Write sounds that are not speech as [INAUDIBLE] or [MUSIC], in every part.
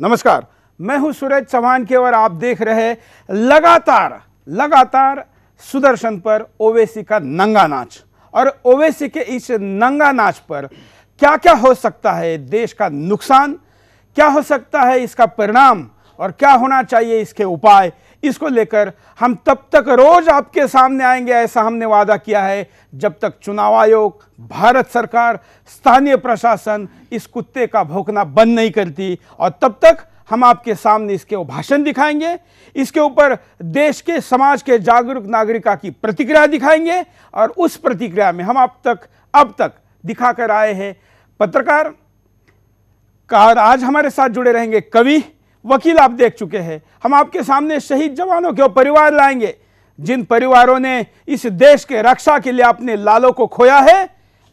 नमस्कार मैं हूं सूरज चौहान के और आप देख रहे लगातार लगातार सुदर्शन पर ओवेसी का नंगा नाच और ओवेसी के इस नंगा नाच पर क्या क्या हो सकता है देश का नुकसान क्या हो सकता है इसका परिणाम और क्या होना चाहिए इसके उपाय इसको लेकर हम तब तक रोज आपके सामने आएंगे ऐसा हमने वादा किया है जब तक चुनाव आयोग भारत सरकार स्थानीय प्रशासन इस कुत्ते का भोकना बंद नहीं करती और तब तक हम आपके सामने इसके भाषण दिखाएंगे इसके ऊपर देश के समाज के जागरूक नागरिका की प्रतिक्रिया दिखाएंगे और उस प्रतिक्रिया में हम अब तक अब तक दिखाकर आए हैं पत्रकार का आज हमारे साथ जुड़े रहेंगे कवि वकील आप देख चुके हैं हम आपके सामने शहीद जवानों के परिवार लाएंगे जिन परिवारों ने इस देश के रक्षा के लिए अपने लालों को खोया है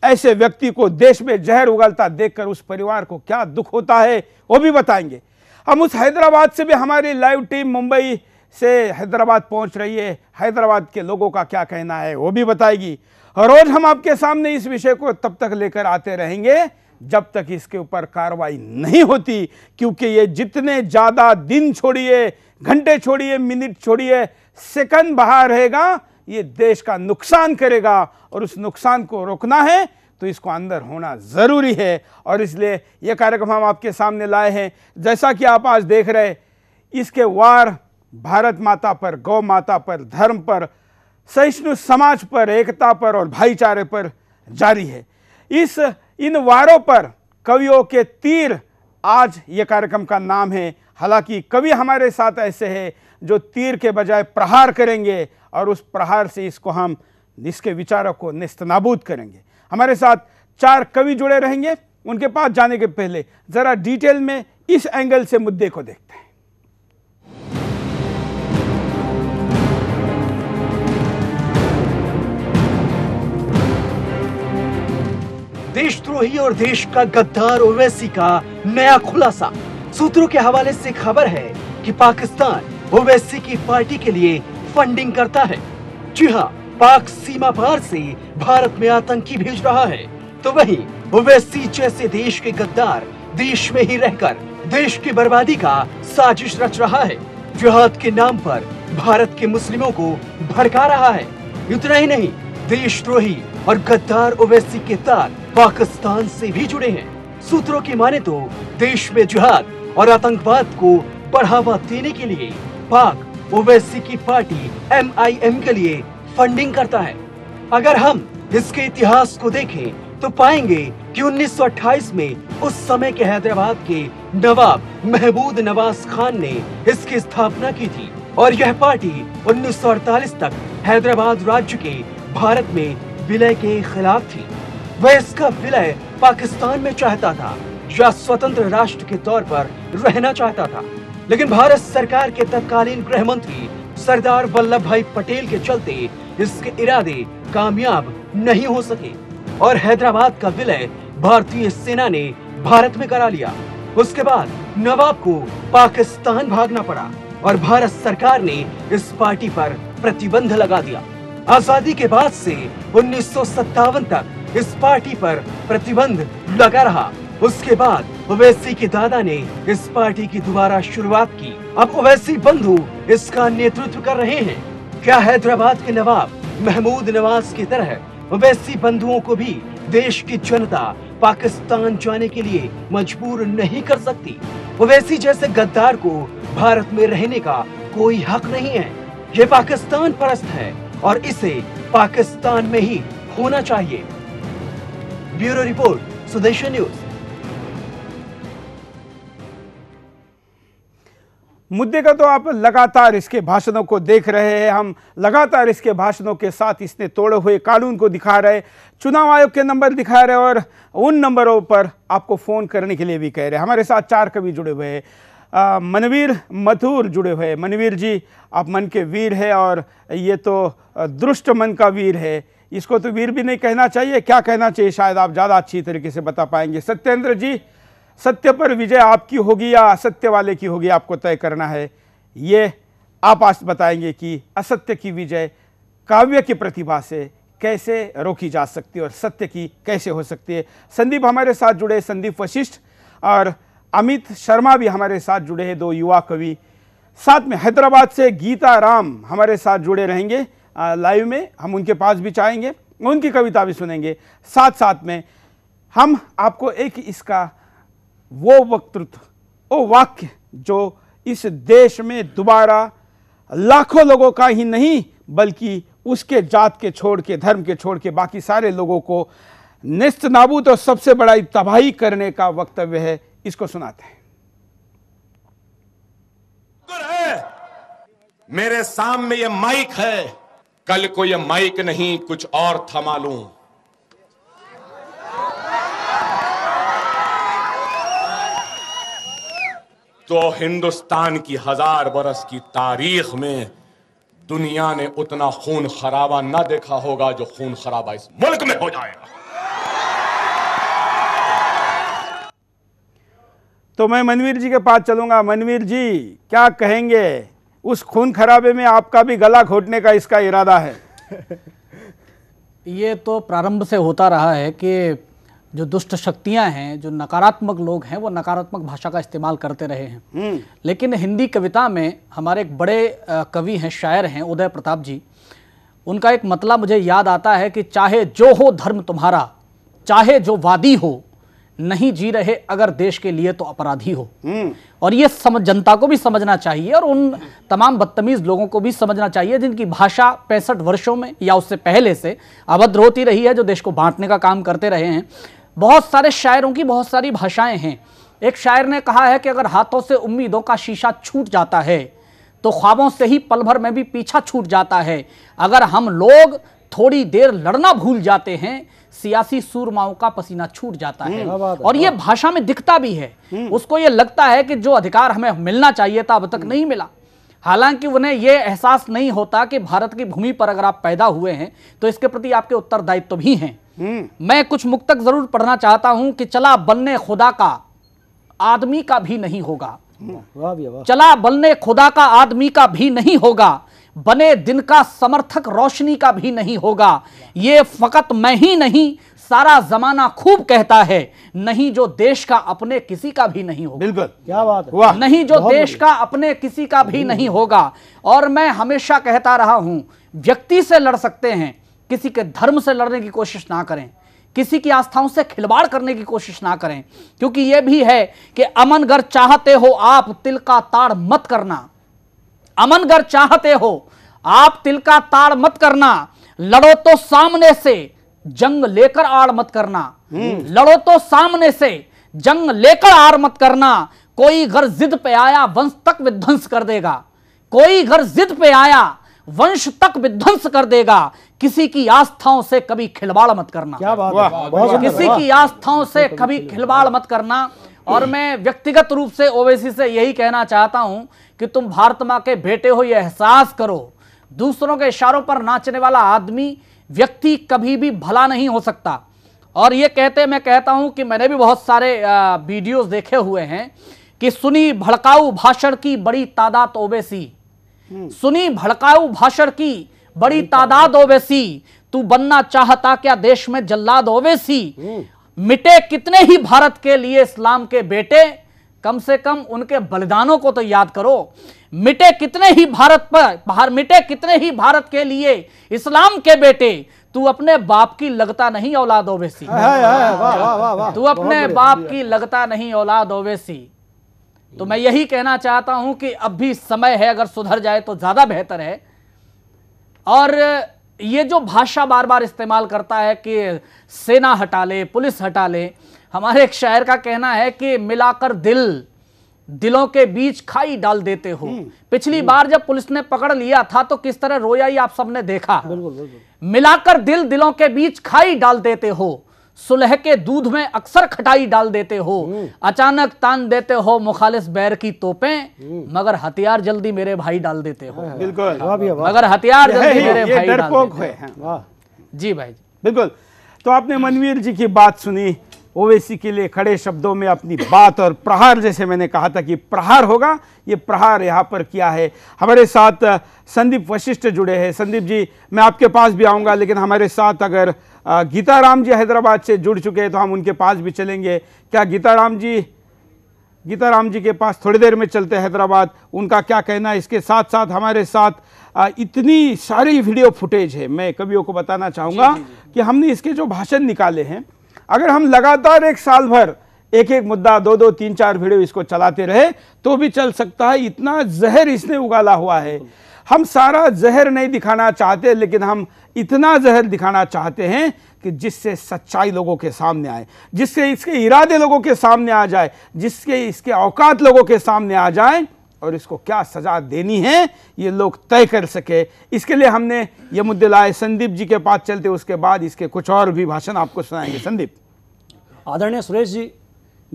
ऐसे व्यक्ति को देश में जहर उगलता देखकर उस परिवार को क्या दुख होता है वो भी बताएंगे हम उस हैदराबाद से भी हमारी लाइव टीम मुंबई से हैदराबाद पहुंच रही है हैदराबाद के लोगों का क्या कहना है वो भी बताएगी रोज हम आपके सामने इस विषय को तब तक लेकर आते रहेंगे जब तक इसके ऊपर कार्रवाई नहीं होती क्योंकि ये जितने ज़्यादा दिन छोड़िए घंटे छोड़िए मिनट छोड़िए सेकंड बाहर रहेगा ये देश का नुकसान करेगा और उस नुकसान को रोकना है तो इसको अंदर होना ज़रूरी है और इसलिए ये कार्यक्रम हम आपके सामने लाए हैं जैसा कि आप आज देख रहे इसके वार भारत माता पर गौ माता पर धर्म पर सहिष्णु समाज पर एकता पर और भाईचारे पर जारी है इस इन वारों पर कवियों के तीर आज ये कार्यक्रम का नाम है हालांकि कवि हमारे साथ ऐसे हैं जो तीर के बजाय प्रहार करेंगे और उस प्रहार से इसको हम इसके विचारों को निस्तनाबूद करेंगे हमारे साथ चार कवि जुड़े रहेंगे उनके पास जाने के पहले ज़रा डिटेल में इस एंगल से मुद्दे को देखते हैं देशद्रोही और देश का गद्दार ओवैसी का नया खुलासा सूत्रों के हवाले से खबर है कि पाकिस्तान ओवैसी की पार्टी के लिए फंडिंग करता है जी हाँ पाक सीमा पार से भारत में आतंकी भेज रहा है तो वही ओवैसी जैसे देश के गद्दार देश में ही रहकर देश की बर्बादी का साजिश रच रहा है जिहाद के नाम पर भारत के मुस्लिमों को भड़का रहा है इतना ही नहीं देशद्रोही और गद्दार ओवैसी के तार पाकिस्तान से भी जुड़े हैं सूत्रों की माने तो देश में जिहाद और आतंकवाद को बढ़ावा देने के लिए पाक ओवैसी की पार्टी एमआईएम के लिए फंडिंग करता है अगर हम इसके इतिहास को देखें तो पाएंगे कि 1928 में उस समय के हैदराबाद के नवाब महबूद नवाज खान ने इसकी स्थापना की थी और यह पार्टी 1948 तक हैदराबाद राज्य के भारत में विलय के खिलाफ थी वह इसका विलय पाकिस्तान में चाहता था या स्वतंत्र राष्ट्र के तौर पर रहना चाहता था लेकिन भारत सरकार के तत्कालीन गृह मंत्री सरदार वल्लभ भाई पटेल के चलते इसके इरादे कामयाब नहीं हो सके और हैदराबाद का विलय भारतीय सेना ने भारत में करा लिया उसके बाद नवाब को पाकिस्तान भागना पड़ा और भारत सरकार ने इस पार्टी पर प्रतिबंध लगा दिया आजादी के बाद से उन्नीस तक इस पार्टी पर प्रतिबंध लगा रहा उसके बाद ओवैसी के दादा ने इस पार्टी की दोबारा शुरुआत की अब ओवैसी बंधु इसका नेतृत्व कर रहे हैं क्या हैदराबाद के नवाब महमूद नवाज की तरह ओवैसी बंधुओं को भी देश की जनता पाकिस्तान जाने के लिए मजबूर नहीं कर सकती ओवैसी जैसे गद्दार को भारत में रहने का कोई हक नहीं है ये पाकिस्तान परस्त है और इसे पाकिस्तान में ही होना चाहिए ब्यूरो रिपोर्ट सुदेश न्यूज मुद्दे का तो आप लगातार इसके भाषणों को देख रहे हैं हम लगातार इसके भाषणों के साथ इसने तोड़े हुए कानून को दिखा रहे चुनाव आयोग के नंबर दिखा रहे और उन नंबरों पर आपको फ़ोन करने के लिए भी कह रहे हैं हमारे साथ चार कवि जुड़े हुए हैं मनवीर मथुर जुड़े हुए हैं मनवीर जी आप मन के वीर है और ये तो दुष्ट मन का वीर है इसको तो वीर भी नहीं कहना चाहिए क्या कहना चाहिए शायद आप ज़्यादा अच्छी तरीके से बता पाएंगे सत्येंद्र जी सत्य पर विजय आपकी होगी या असत्य वाले की होगी आपको तय करना है ये आप आज बताएंगे कि असत्य की विजय काव्य की प्रतिभा से कैसे रोकी जा सकती है और सत्य की कैसे हो सकती है संदीप हमारे साथ जुड़े संदीप वशिष्ठ और अमित शर्मा भी हमारे साथ जुड़े हैं दो युवा कवि साथ में हैदराबाद से गीता राम हमारे साथ जुड़े रहेंगे लाइव में हम उनके पास भी चाहेंगे उनकी कविता भी सुनेंगे साथ साथ में हम आपको एक इसका वो वक्तृत्व वो वाक्य जो इस देश में दोबारा लाखों लोगों का ही नहीं बल्कि उसके जात के छोड़ के धर्म के छोड़ के बाकी सारे लोगों को निस्त नाबूद और सबसे बड़ा तबाही करने का वक्तव्य है इसको सुनाते हैं मेरे सामने ये माइक है कल को यह माइक नहीं कुछ और थमा लू तो हिंदुस्तान की हजार बरस की तारीख में दुनिया ने उतना खून खराबा ना देखा होगा जो खून खराबा इस मुल्क में हो जाएगा तो मैं मनवीर जी के पास चलूंगा मनवीर जी क्या कहेंगे उस खून खराबे में आपका भी गला घोटने का इसका इरादा है [LAUGHS] ये तो प्रारंभ से होता रहा है कि जो दुष्ट शक्तियां हैं जो नकारात्मक लोग हैं वो नकारात्मक भाषा का इस्तेमाल करते रहे हैं हम्म। लेकिन हिंदी कविता में हमारे एक बड़े कवि हैं शायर हैं उदय प्रताप जी उनका एक मतला मुझे याद आता है कि चाहे जो हो धर्म तुम्हारा चाहे जो वादी हो नहीं जी रहे अगर देश के लिए तो अपराधी हो हम्म। और ये समझ जनता को भी समझना चाहिए और उन तमाम बदतमीज लोगों को भी समझना चाहिए जिनकी भाषा पैंसठ वर्षों में या उससे पहले से अभद्र होती रही है जो देश को बांटने का काम करते रहे हैं बहुत सारे शायरों की बहुत सारी भाषाएं हैं एक शायर ने कहा है कि अगर हाथों से उम्मीदों का शीशा छूट जाता है तो ख्वाबों से ही पल भर में भी पीछा छूट जाता है अगर हम लोग थोड़ी देर लड़ना भूल जाते हैं सियासी सूरमाओं का पसीना छूट जाता है और ये भाषा में दिखता भी है हम्म। उसको ये लगता है कि जो अधिकार हमें मिलना चाहिए था अब तक नहीं मिला हालांकि उन्हें यह एहसास नहीं होता कि भारत की भूमि पर अगर आप पैदा हुए हैं तो इसके प्रति आपके उत्तरदायित्व तो भी हैं हम्म। मैं कुछ मुक्तक जरूर पढ़ना चाहता हूं कि चला बनने खुदा का आदमी का भी नहीं होगा वाँ वाँ। चला बनने खुदा का आदमी का भी नहीं होगा बने दिन का समर्थक रोशनी का भी नहीं होगा ये फकत मैं ही नहीं सारा जमाना खूब कहता है नहीं जो देश का अपने किसी का भी नहीं होगा बिल्कुल क्या बात है नहीं जो देश का अपने किसी का भी नहीं होगा और मैं हमेशा कहता रहा हूं व्यक्ति से लड़ सकते हैं किसी के धर्म से लड़ने की कोशिश ना करें किसी की आस्थाओं से खिलवाड़ करने की कोशिश ना करें क्योंकि यह भी है कि अमन घर चाहते हो आप तिल का ताड़ मत करना अमन गर चाहते हो आप तिल का ताड़ मत करना लड़ो तो सामने से जंग लेकर आड़ मत करना हम्म। लड़ो तो सामने से जंग लेकर आड़ मत करना कोई घर जिद पे आया वंश तक विध्वंस कर देगा कोई घर जिद पे आया वंश तक विध्वंस कर देगा किसी की आस्थाओं से कभी खिलवाड़ मत करना क्या बात किसी की आस्थाओं से कभी खिलवाड़ मत करना और मैं व्यक्तिगत रूप से ओवैसी से यही कहना चाहता हूं कि तुम भारत माँ के बेटे हो यह एहसास करो दूसरों के इशारों पर नाचने वाला आदमी व्यक्ति कभी भी भला नहीं हो सकता और ये कहते मैं कहता हूं कि मैंने भी बहुत सारे वीडियोस देखे हुए हैं कि सुनी भड़काऊ भाषण की बड़ी तादाद ओबेसी हम्म। सुनी भड़काऊ भाषण की बड़ी तादाद ओबेसी तू बनना चाहता क्या देश में जल्लाद ओवैसी हम्म। मिटे कितने ही भारत के लिए इस्लाम के बेटे कम से कम उनके बलिदानों को तो याद करो मिटे कितने ही भारत पर बाहर मिटे कितने ही भारत के लिए इस्लाम के बेटे तू अपने बाप की लगता नहीं औलाद ओवैसी तू अपने बाप की लगता नहीं औलाद ओवैसी तो मैं यही कहना चाहता हूं कि अब भी समय है अगर सुधर जाए तो ज्यादा बेहतर है और ये जो भाषा बार बार इस्तेमाल करता है कि सेना हटा ले पुलिस हटा ले हमारे एक शहर का कहना है कि मिलाकर दिल दिलों के बीच खाई डाल देते हो हम्म। पिछली हम्म। बार जब पुलिस ने पकड़ लिया था तो किस तरह रोया ही आप सबने देखा बिल्कुल, बिल्कुल। मिलाकर दिल दिलों के बीच खाई डाल देते हो सुलह के दूध में अक्सर खटाई डाल देते हो हम्म। अचानक तान देते हो मुखालिस बैर की तोपे हम्म। मगर हथियार जल्दी मेरे भाई डाल देते हो हाँ, हाँ। बिल्कुल मगर हथियार जल्दी मेरे भाई डाल हाँ। जी भाई बिल्कुल तो आपने मनवीर जी की बात सुनी ओवैसी के लिए खड़े शब्दों में अपनी बात और प्रहार जैसे मैंने कहा था कि प्रहार होगा ये प्रहार यहाँ पर किया है हमारे साथ संदीप वशिष्ठ जुड़े हैं संदीप जी मैं आपके पास भी आऊँगा लेकिन हमारे साथ अगर गीता राम जी हैदराबाद से जुड़ चुके हैं तो हम उनके पास भी चलेंगे क्या गीता राम जी गीता राम जी के पास थोड़ी देर में चलते हैदराबाद उनका क्या कहना है इसके साथ साथ हमारे साथ इतनी सारी वीडियो फुटेज है मैं कवियों को बताना चाहूँगा कि हमने इसके जो भाषण निकाले हैं अगर हम लगातार एक साल भर एक एक मुद्दा दो दो तीन चार वीडियो इसको चलाते रहे तो भी चल सकता है इतना जहर इसने उगाला हुआ है हम सारा जहर नहीं दिखाना चाहते लेकिन हम इतना जहर दिखाना चाहते हैं कि जिससे सच्चाई लोगों के सामने आए जिससे इसके इरादे लोगों के सामने आ जाए जिसके इसके औकात लोगों के सामने आ जाए और इसको क्या सज़ा देनी है ये लोग तय कर सके इसके लिए हमने ये मुद्दे लाए संदीप जी के पास चलते उसके बाद इसके कुछ और भी भाषण आपको सुनाएंगे संदीप आदरणीय सुरेश जी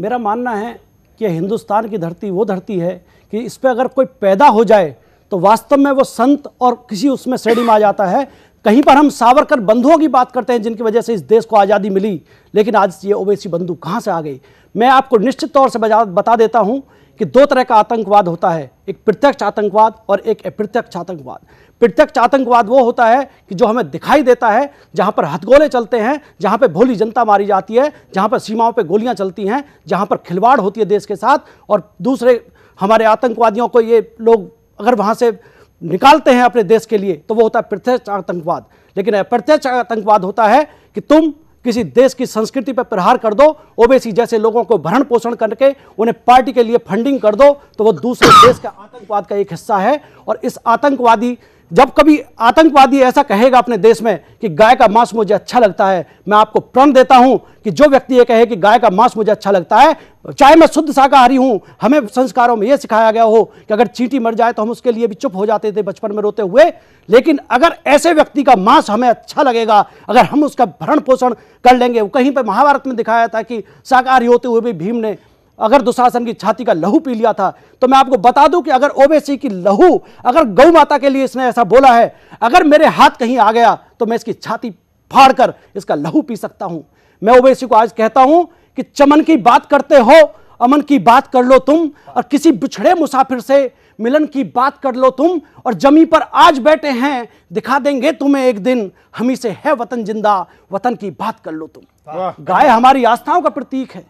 मेरा मानना है कि हिंदुस्तान की धरती वो धरती है कि इस पर अगर कोई पैदा हो जाए तो वास्तव में वो संत और किसी उसमें श्रेणी में आ जाता है कहीं पर हम सावरकर बंधुओं की बात करते हैं जिनकी वजह से इस देश को आज़ादी मिली लेकिन आज ये ओवैसी बंधु कहाँ से आ गई मैं आपको निश्चित तौर से बता देता हूँ कि दो तरह का आतंकवाद होता है एक प्रत्यक्ष आतंकवाद और एक अप्रत्यक्ष आतंकवाद प्रत्यक्ष आतंकवाद वो होता है कि जो हमें दिखाई देता है जहाँ पर हथगोले चलते हैं जहाँ पर भोली जनता मारी जाती है जहाँ पर सीमाओं पर गोलियाँ चलती हैं जहाँ पर खिलवाड़ होती है देश के साथ और दूसरे हमारे आतंकवादियों को ये लोग अगर वहाँ से निकालते हैं अपने देश के लिए तो वो होता है प्रत्यक्ष आतंकवाद लेकिन अप्रत्यक्ष आतंकवाद होता है कि तुम किसी देश की संस्कृति पर प्रहार कर दो ओबीसी जैसे लोगों को भरण पोषण करके उन्हें पार्टी के लिए फंडिंग कर दो तो वो दूसरे देश का आतंकवाद का एक हिस्सा है और इस आतंकवादी जब कभी आतंकवादी ऐसा कहेगा अपने देश में कि गाय का मांस मुझे अच्छा लगता है मैं आपको प्रण देता हूं कि जो व्यक्ति ये कहे कि गाय का मांस मुझे अच्छा लगता है चाहे मैं शुद्ध शाकाहारी हूं हमें संस्कारों में यह सिखाया गया हो कि अगर चींटी मर जाए तो हम उसके लिए भी चुप हो जाते थे बचपन में रोते हुए लेकिन अगर ऐसे व्यक्ति का मांस हमें अच्छा लगेगा अगर हम उसका भरण पोषण कर लेंगे कहीं पर महाभारत में दिखाया था कि शाकाहारी होते हुए भी भीम ने अगर दुशासन की छाती का लहू पी लिया था तो मैं आपको बता दूं कि अगर ओबीसी की लहू अगर गौ माता के लिए इसने ऐसा बोला है अगर मेरे हाथ कहीं आ गया तो मैं इसकी छाती फाड़ कर इसका लहू पी सकता हूं मैं ओबीसी को आज कहता हूं कि चमन की बात करते हो अमन की बात कर लो तुम और किसी बिछड़े मुसाफिर से मिलन की बात कर लो तुम और जमी पर आज बैठे हैं दिखा देंगे तुम्हें एक दिन हम ही से है वतन जिंदा वतन की बात कर लो तुम गाय हमारी आस्थाओं का प्रतीक है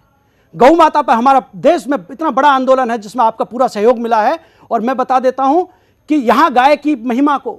गौ माता पर हमारा देश में इतना बड़ा आंदोलन है जिसमें आपका पूरा सहयोग मिला है और मैं बता देता हूं कि यहां गाय की महिमा को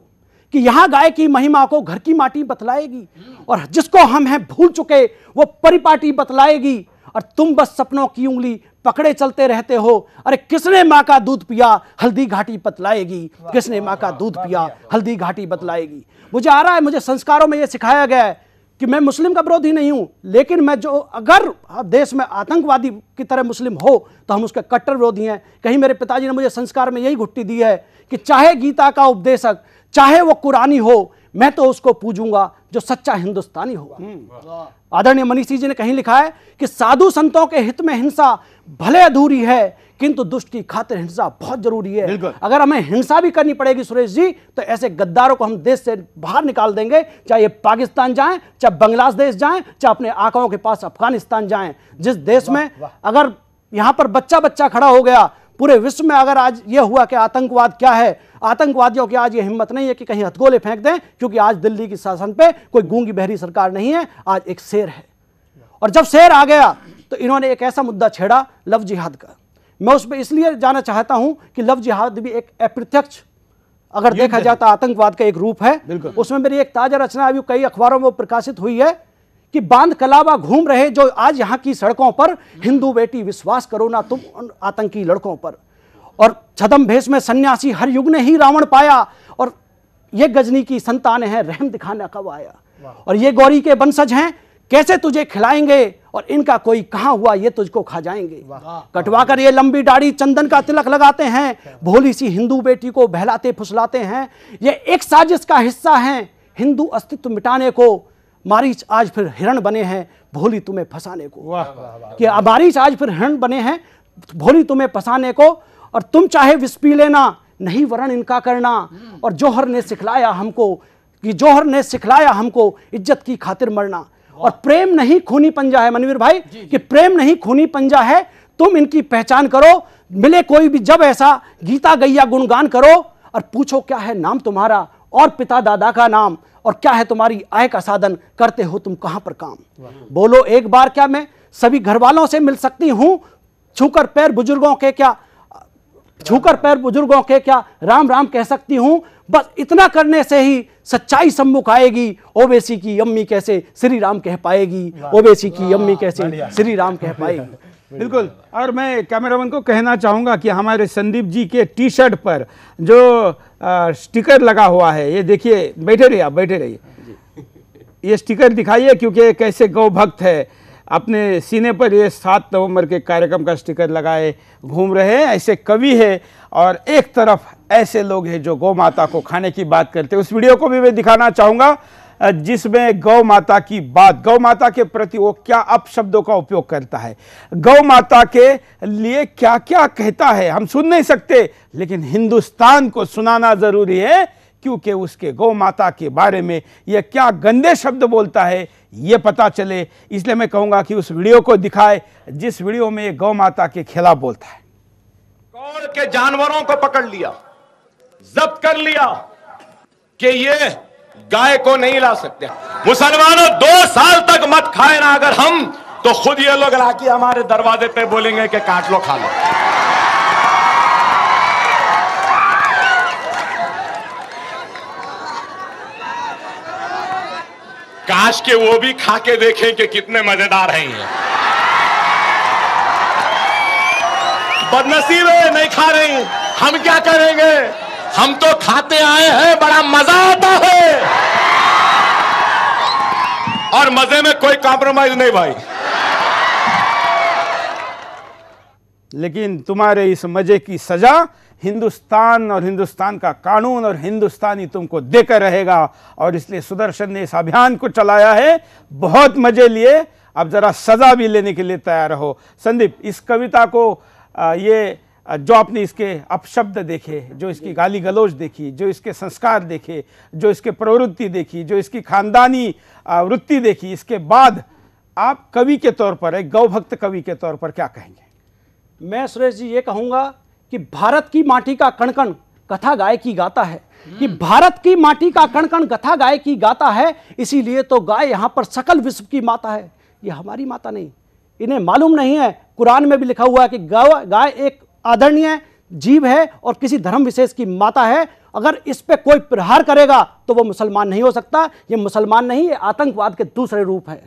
कि यहां गाय की महिमा को घर की माटी बतलाएगी और जिसको हम हैं भूल चुके वो परिपाटी बतलाएगी और तुम बस सपनों की उंगली पकड़े चलते रहते हो अरे किसने माँ का दूध पिया हल्दी घाटी बतलाएगी किसने माँ का दूध पिया हल्दी घाटी बतलाएगी मुझे आ रहा है मुझे संस्कारों में यह सिखाया गया है कि मैं मुस्लिम का विरोधी नहीं हूं लेकिन मैं जो अगर देश में आतंकवादी की तरह मुस्लिम हो तो हम उसके कट्टर विरोधी हैं कहीं मेरे पिताजी ने मुझे संस्कार में यही घुट्टी दी है कि चाहे गीता का उपदेशक चाहे वो कुरानी हो मैं तो उसको पूजूंगा जो सच्चा हिंदुस्तानी होगा हम्म, आदरणीय मनीष जी ने कहीं लिखा है कि साधु संतों के हित में हिंसा भले अधूरी है किंतु दुष्ट की खातिर हिंसा बहुत जरूरी है अगर हमें हिंसा भी करनी पड़ेगी सुरेश जी तो ऐसे गद्दारों को हम देश से बाहर निकाल देंगे चाहे पाकिस्तान जाए चाहे बांग्लादेश जाए चाहे अपने आकाओं के पास अफगानिस्तान जाए जिस देश में अगर यहां पर बच्चा बच्चा खड़ा हो गया पूरे विश्व में अगर आज यह हुआ कि आतंकवाद क्या है आतंकवादियों की आज ये हिम्मत नहीं है कि कहीं हथगोले फेंक दें क्योंकि आज दिल्ली की शासन पे कोई गूंगी बहरी सरकार नहीं है आज एक शेर है और जब शेर आ गया तो इन्होंने एक ऐसा मुद्दा छेड़ा लव जिहाद का मैं उसमें इसलिए जाना चाहता हूं कि लव जिहाद भी एक अप्रत्यक्ष अगर देखा जाए तो आतंकवाद का एक रूप है उसमें मेरी एक ताजा रचना अभी कई अखबारों में प्रकाशित हुई है कि बांध कलावा घूम रहे जो आज यहाँ की सड़कों पर हिंदू बेटी विश्वास करो ना तुम उन आतंकी लड़कों पर और छदम भेष में सन्यासी हर युग ने ही रावण पाया और ये गजनी की संतान है रहम दिखाने कब आया और ये गौरी के वंशज हैं कैसे तुझे खिलाएंगे और इनका कोई कहाँ हुआ ये तुझको खा जाएंगे कटवा कर ये लंबी दाढ़ी चंदन का तिलक लगाते हैं भोली सी हिंदू बेटी को बहलाते फुसलाते हैं ये एक साजिश का हिस्सा है हिंदू अस्तित्व मिटाने को मारीच आज फिर हिरण बने हैं भोली तुम्हें फंसाने को कि मारीच आज फिर हिरण बने हैं भोली तुम्हें फंसाने को और तुम चाहे विस्पी लेना नहीं वरण इनका करना और जौहर ने सिखलाया हमको कि जौहर ने सिखलाया हमको इज्जत की खातिर मरना और प्रेम नहीं खूनी पंजा है मनवीर भाई कि प्रेम नहीं खूनी पंजा है तुम इनकी पहचान करो मिले कोई भी जब ऐसा गीता गैया गुणगान करो और पूछो क्या है नाम तुम्हारा और पिता दादा का नाम और क्या है तुम्हारी आय का साधन करते हो तुम कहां पर काम बोलो एक बार क्या मैं सभी घर वालों से मिल सकती हूं छूकर पैर बुजुर्गों के क्या छूकर पैर बुजुर्गों के क्या राम राम कह सकती हूं बस इतना करने से ही सच्चाई सम्मुख आएगी ओबेसी की अम्मी कैसे श्री राम कह पाएगी ओबेसी की अम्मी कैसे श्री राम कह पाएगी [LAUGHS] बिल्कुल और मैं कैमरामैन को कहना चाहूँगा कि हमारे संदीप जी के टी शर्ट पर जो स्टिकर लगा हुआ है ये देखिए बैठे रहिए आप बैठे रहिए ये स्टिकर दिखाइए क्योंकि कैसे गौ भक्त है अपने सीने पर ये सात नवंबर के कार्यक्रम का स्टिकर लगाए घूम रहे हैं ऐसे कवि है और एक तरफ ऐसे लोग हैं जो गौ माता को खाने की बात करते हैं उस वीडियो को भी मैं दिखाना चाहूँगा जिसमें गौ माता की बात गौ माता के प्रति वो क्या अपशब्दों का उपयोग करता है गौ माता के लिए क्या क्या कहता है हम सुन नहीं सकते लेकिन हिंदुस्तान को सुनाना ज़रूरी है क्योंकि उसके गौ माता के बारे में यह क्या गंदे शब्द बोलता है ये पता चले इसलिए मैं कहूंगा कि उस वीडियो को दिखाए जिस वीडियो में गौ माता के खिलाफ बोलता है कौन के जानवरों को पकड़ लिया जब्त कर लिया कि ये गाय को नहीं ला सकते मुसलमानों दो साल तक मत खाए ना अगर हम तो खुद ये लोग राखी हमारे दरवाजे पे बोलेंगे कि काट लो खा लो काश के वो भी खा के देखें कि कितने मजेदार हैं ये बदनसीब है नहीं खा रही हम क्या करेंगे हम तो खाते आए हैं बड़ा मजा आता है और मजे में कोई कॉम्प्रोमाइज नहीं भाई लेकिन तुम्हारे इस मजे की सजा हिंदुस्तान और हिंदुस्तान का कानून और हिंदुस्तानी तुमको देकर रहेगा और इसलिए सुदर्शन ने इस अभियान को चलाया है बहुत मजे लिए अब ज़रा सज़ा भी लेने के लिए तैयार हो संदीप इस कविता को ये जो आपने इसके अपशब्द देखे जो इसकी गाली गलोज देखी जो इसके संस्कार देखे जो इसके प्रवृत्ति देखी जो इसकी खानदानी वृत्ति देखी इसके बाद आप कवि के तौर पर एक गौभक्त कवि के तौर पर क्या कहेंगे मैं सुरेश जी ये कहूँगा कि भारत की माटी का कणकण कथा गाय की गाता है कि भारत की माटी का कणकण कथा गाय की गाता है इसीलिए तो गाय यहां पर सकल विश्व की माता है ये हमारी माता नहीं इन्हें मालूम नहीं है कुरान में भी लिखा हुआ है कि गाय एक आदरणीय जीव है और किसी धर्म विशेष की माता है अगर इस पर कोई प्रहार करेगा तो वो मुसलमान नहीं हो सकता ये मुसलमान नहीं ये आतंकवाद के दूसरे रूप हैं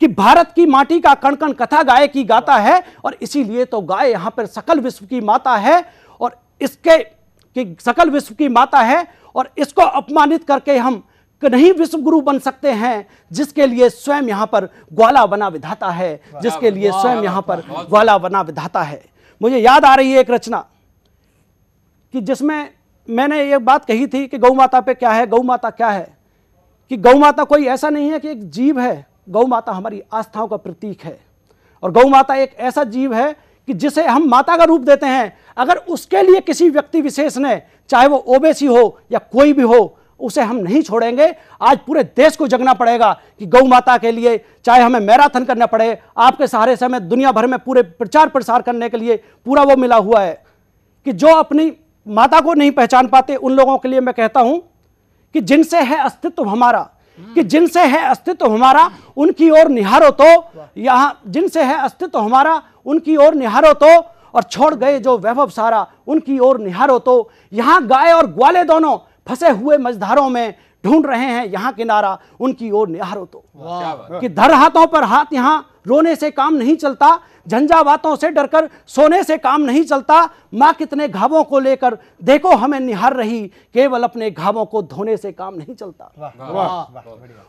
कि भारत की माटी का कण कण कथा गाय की गाता है और इसीलिए तो गाय यहां पर सकल विश्व की माता है और इसके कि सकल विश्व की माता है और इसको अपमानित करके हम नहीं विश्व गुरु बन सकते हैं जिसके लिए स्वयं यहां पर ग्वाला बना विधाता है जिसके लिए स्वयं यहां पर ग्वाला बना विधाता है मुझे याद आ रही है एक रचना कि जिसमें मैंने ये बात कही थी कि गौ माता पे क्या है गौ माता क्या है कि गौ माता कोई ऐसा नहीं है कि एक जीव है गौ माता हमारी आस्थाओं का प्रतीक है और गौ माता एक ऐसा जीव है कि जिसे हम माता का रूप देते हैं अगर उसके लिए किसी व्यक्ति विशेष ने चाहे वो ओबेसी हो या कोई भी हो उसे हम नहीं छोड़ेंगे आज पूरे देश को जगना पड़ेगा कि गौ माता के लिए चाहे हमें मैराथन करना पड़े आपके सहारे से हमें दुनिया भर में पूरे प्रचार प्रसार करने के लिए पूरा वो मिला हुआ है कि जो अपनी माता को नहीं पहचान पाते उन लोगों के लिए मैं कहता हूं कि जिनसे है अस्तित्व हमारा कि जिनसे है अस्तित्व हमारा उनकी ओर निहारो तो यहाँ जिनसे है अस्तित्व हमारा उनकी ओर निहारो तो और छोड़ गए जो वैभव सारा उनकी ओर निहारो तो यहाँ गाय और ग्वाले दोनों फंसे हुए मझधारों में ढूंढ रहे हैं यहाँ किनारा उनकी ओर निहारो तो कि धर हाथों पर हाथ यहाँ रोने से काम नहीं चलता झंझावातों से डरकर सोने से काम नहीं चलता माँ कितने घावों को लेकर देखो हमें निहार रही केवल अपने घावों को धोने से काम नहीं चलता वाह वाह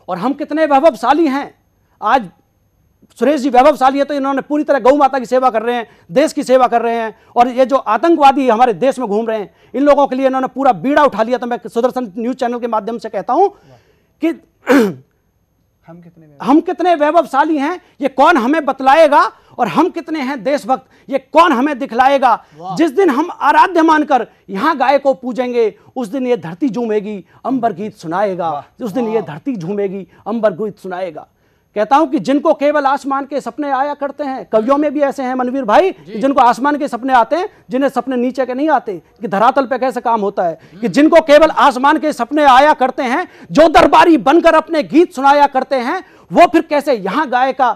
और हम कितने वैभवशाली हैं आज सुरेश जी वैभवशाली है तो इन्होंने पूरी तरह गौ माता की सेवा कर रहे हैं देश की सेवा कर रहे हैं और ये जो आतंकवादी हमारे देश में घूम रहे हैं इन लोगों के लिए इन्होंने पूरा बीड़ा उठा लिया तो मैं सुदर्शन न्यूज चैनल के माध्यम से कहता हूं कि हम कितने हम कितने वैभवशाली हैं ये कौन हमें बतलाएगा और हम कितने हैं देशभक्त ये कौन हमें दिखलाएगा जिस दिन हम आराध्य मानकर यहाँ गाय को पूजेंगे उस दिन ये धरती झूमेगी अंबर गीत सुनाएगा उस दिन ये धरती झूमेगी अंबर गीत सुनाएगा कहता हूं कि जिनको केवल आसमान के सपने आया करते हैं कवियों में भी ऐसे हैं मनवीर भाई जिनको आसमान के सपने आते हैं जिन्हें सपने नीचे के नहीं आते कि धरातल पे कैसे काम होता है कि हम्म। जिनको केवल आसमान के सपने आया करते हैं जो दरबारी बनकर अपने गीत सुनाया करते हैं वो फिर कैसे यहाँ गायिका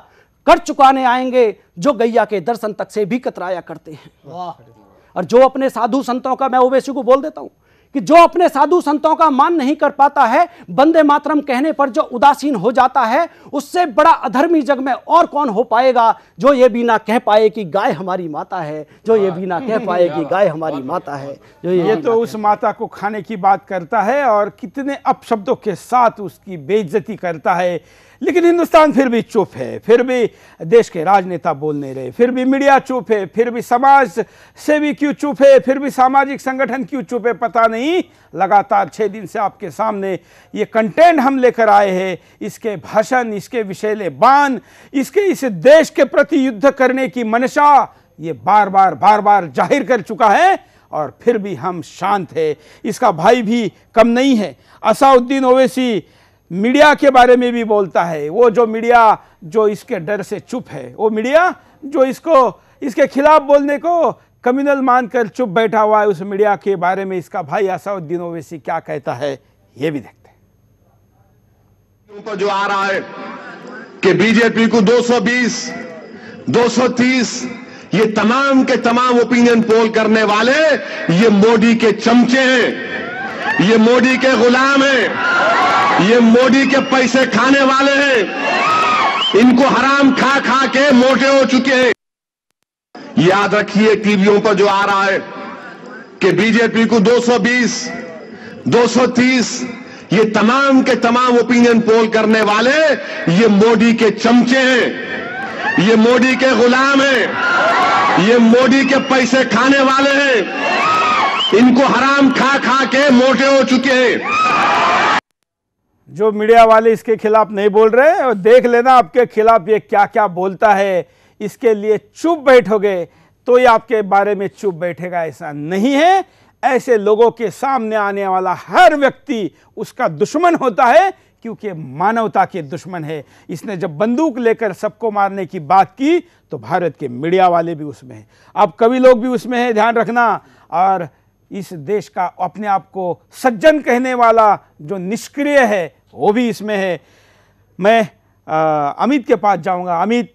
कर चुकाने आएंगे जो गैया के दर्शन तक से भी कतराया करते हैं और जो अपने साधु संतों का मैं ओवैसी को बोल देता हूँ कि जो अपने साधु संतों का मान नहीं कर पाता है बंदे मातरम कहने पर जो उदासीन हो जाता है उससे बड़ा अधर्मी जग में और कौन हो पाएगा जो ये भी ना कह पाए कि गाय हमारी माता है जो ये भी ना हाँ। कह पाए कि [LAUGHS] गाय हमारी माता है जो ये, ये तो उस माता को खाने की बात करता है और कितने अपशब्दों के साथ उसकी बेइज्जती करता है लेकिन हिंदुस्तान फिर भी चुप है फिर भी देश के राजनेता बोल नहीं रहे फिर भी मीडिया चुप है फिर भी समाज सेवी क्यों चुप है फिर भी सामाजिक संगठन क्यों चुप है पता नहीं लगातार छः दिन से आपके सामने ये कंटेंट हम लेकर आए हैं इसके भाषण इसके विषैले बान इसके इस देश के प्रति युद्ध करने की मनशा ये बार बार बार बार जाहिर कर चुका है और फिर भी हम शांत है इसका भाई भी कम नहीं है असाउद्दीन ओवैसी मीडिया के बारे में भी बोलता है वो जो मीडिया जो इसके डर से चुप है वो मीडिया जो इसको इसके खिलाफ बोलने को कम्युनल मानकर चुप बैठा हुआ है उस मीडिया के बारे में इसका भाई असाउद्दीन ओवैसी क्या कहता है ये भी देखते हैं तो जो आ रहा है कि बीजेपी को 220 230 ये तमाम के तमाम ओपिनियन पोल करने वाले ये मोदी के चमचे हैं ये मोदी के गुलाम है ये मोदी के पैसे खाने वाले हैं इनको हराम खा खा के मोटे हो चुके हैं याद रखिए टीवियों पर जो आ रहा है कि बीजेपी को 220, 230 ये तमाम के तमाम ओपिनियन पोल करने वाले ये मोदी के चमचे हैं ये मोदी के गुलाम हैं ये मोदी के पैसे खाने वाले हैं इनको हराम खा खा के मोटे हो चुके हैं जो मीडिया वाले इसके खिलाफ नहीं बोल रहे और देख लेना आपके खिलाफ ये क्या क्या बोलता है इसके लिए चुप बैठोगे तो ये आपके बारे में चुप बैठेगा ऐसा नहीं है ऐसे लोगों के सामने आने वाला हर व्यक्ति उसका दुश्मन होता है क्योंकि मानवता के दुश्मन है इसने जब बंदूक लेकर सबको मारने की बात की तो भारत के मीडिया वाले भी उसमें हैं अब कवि लोग भी उसमें हैं ध्यान रखना और इस देश का अपने आप को सज्जन कहने वाला जो निष्क्रिय है वो भी इसमें है मैं आ, अमित के पास जाऊंगा अमित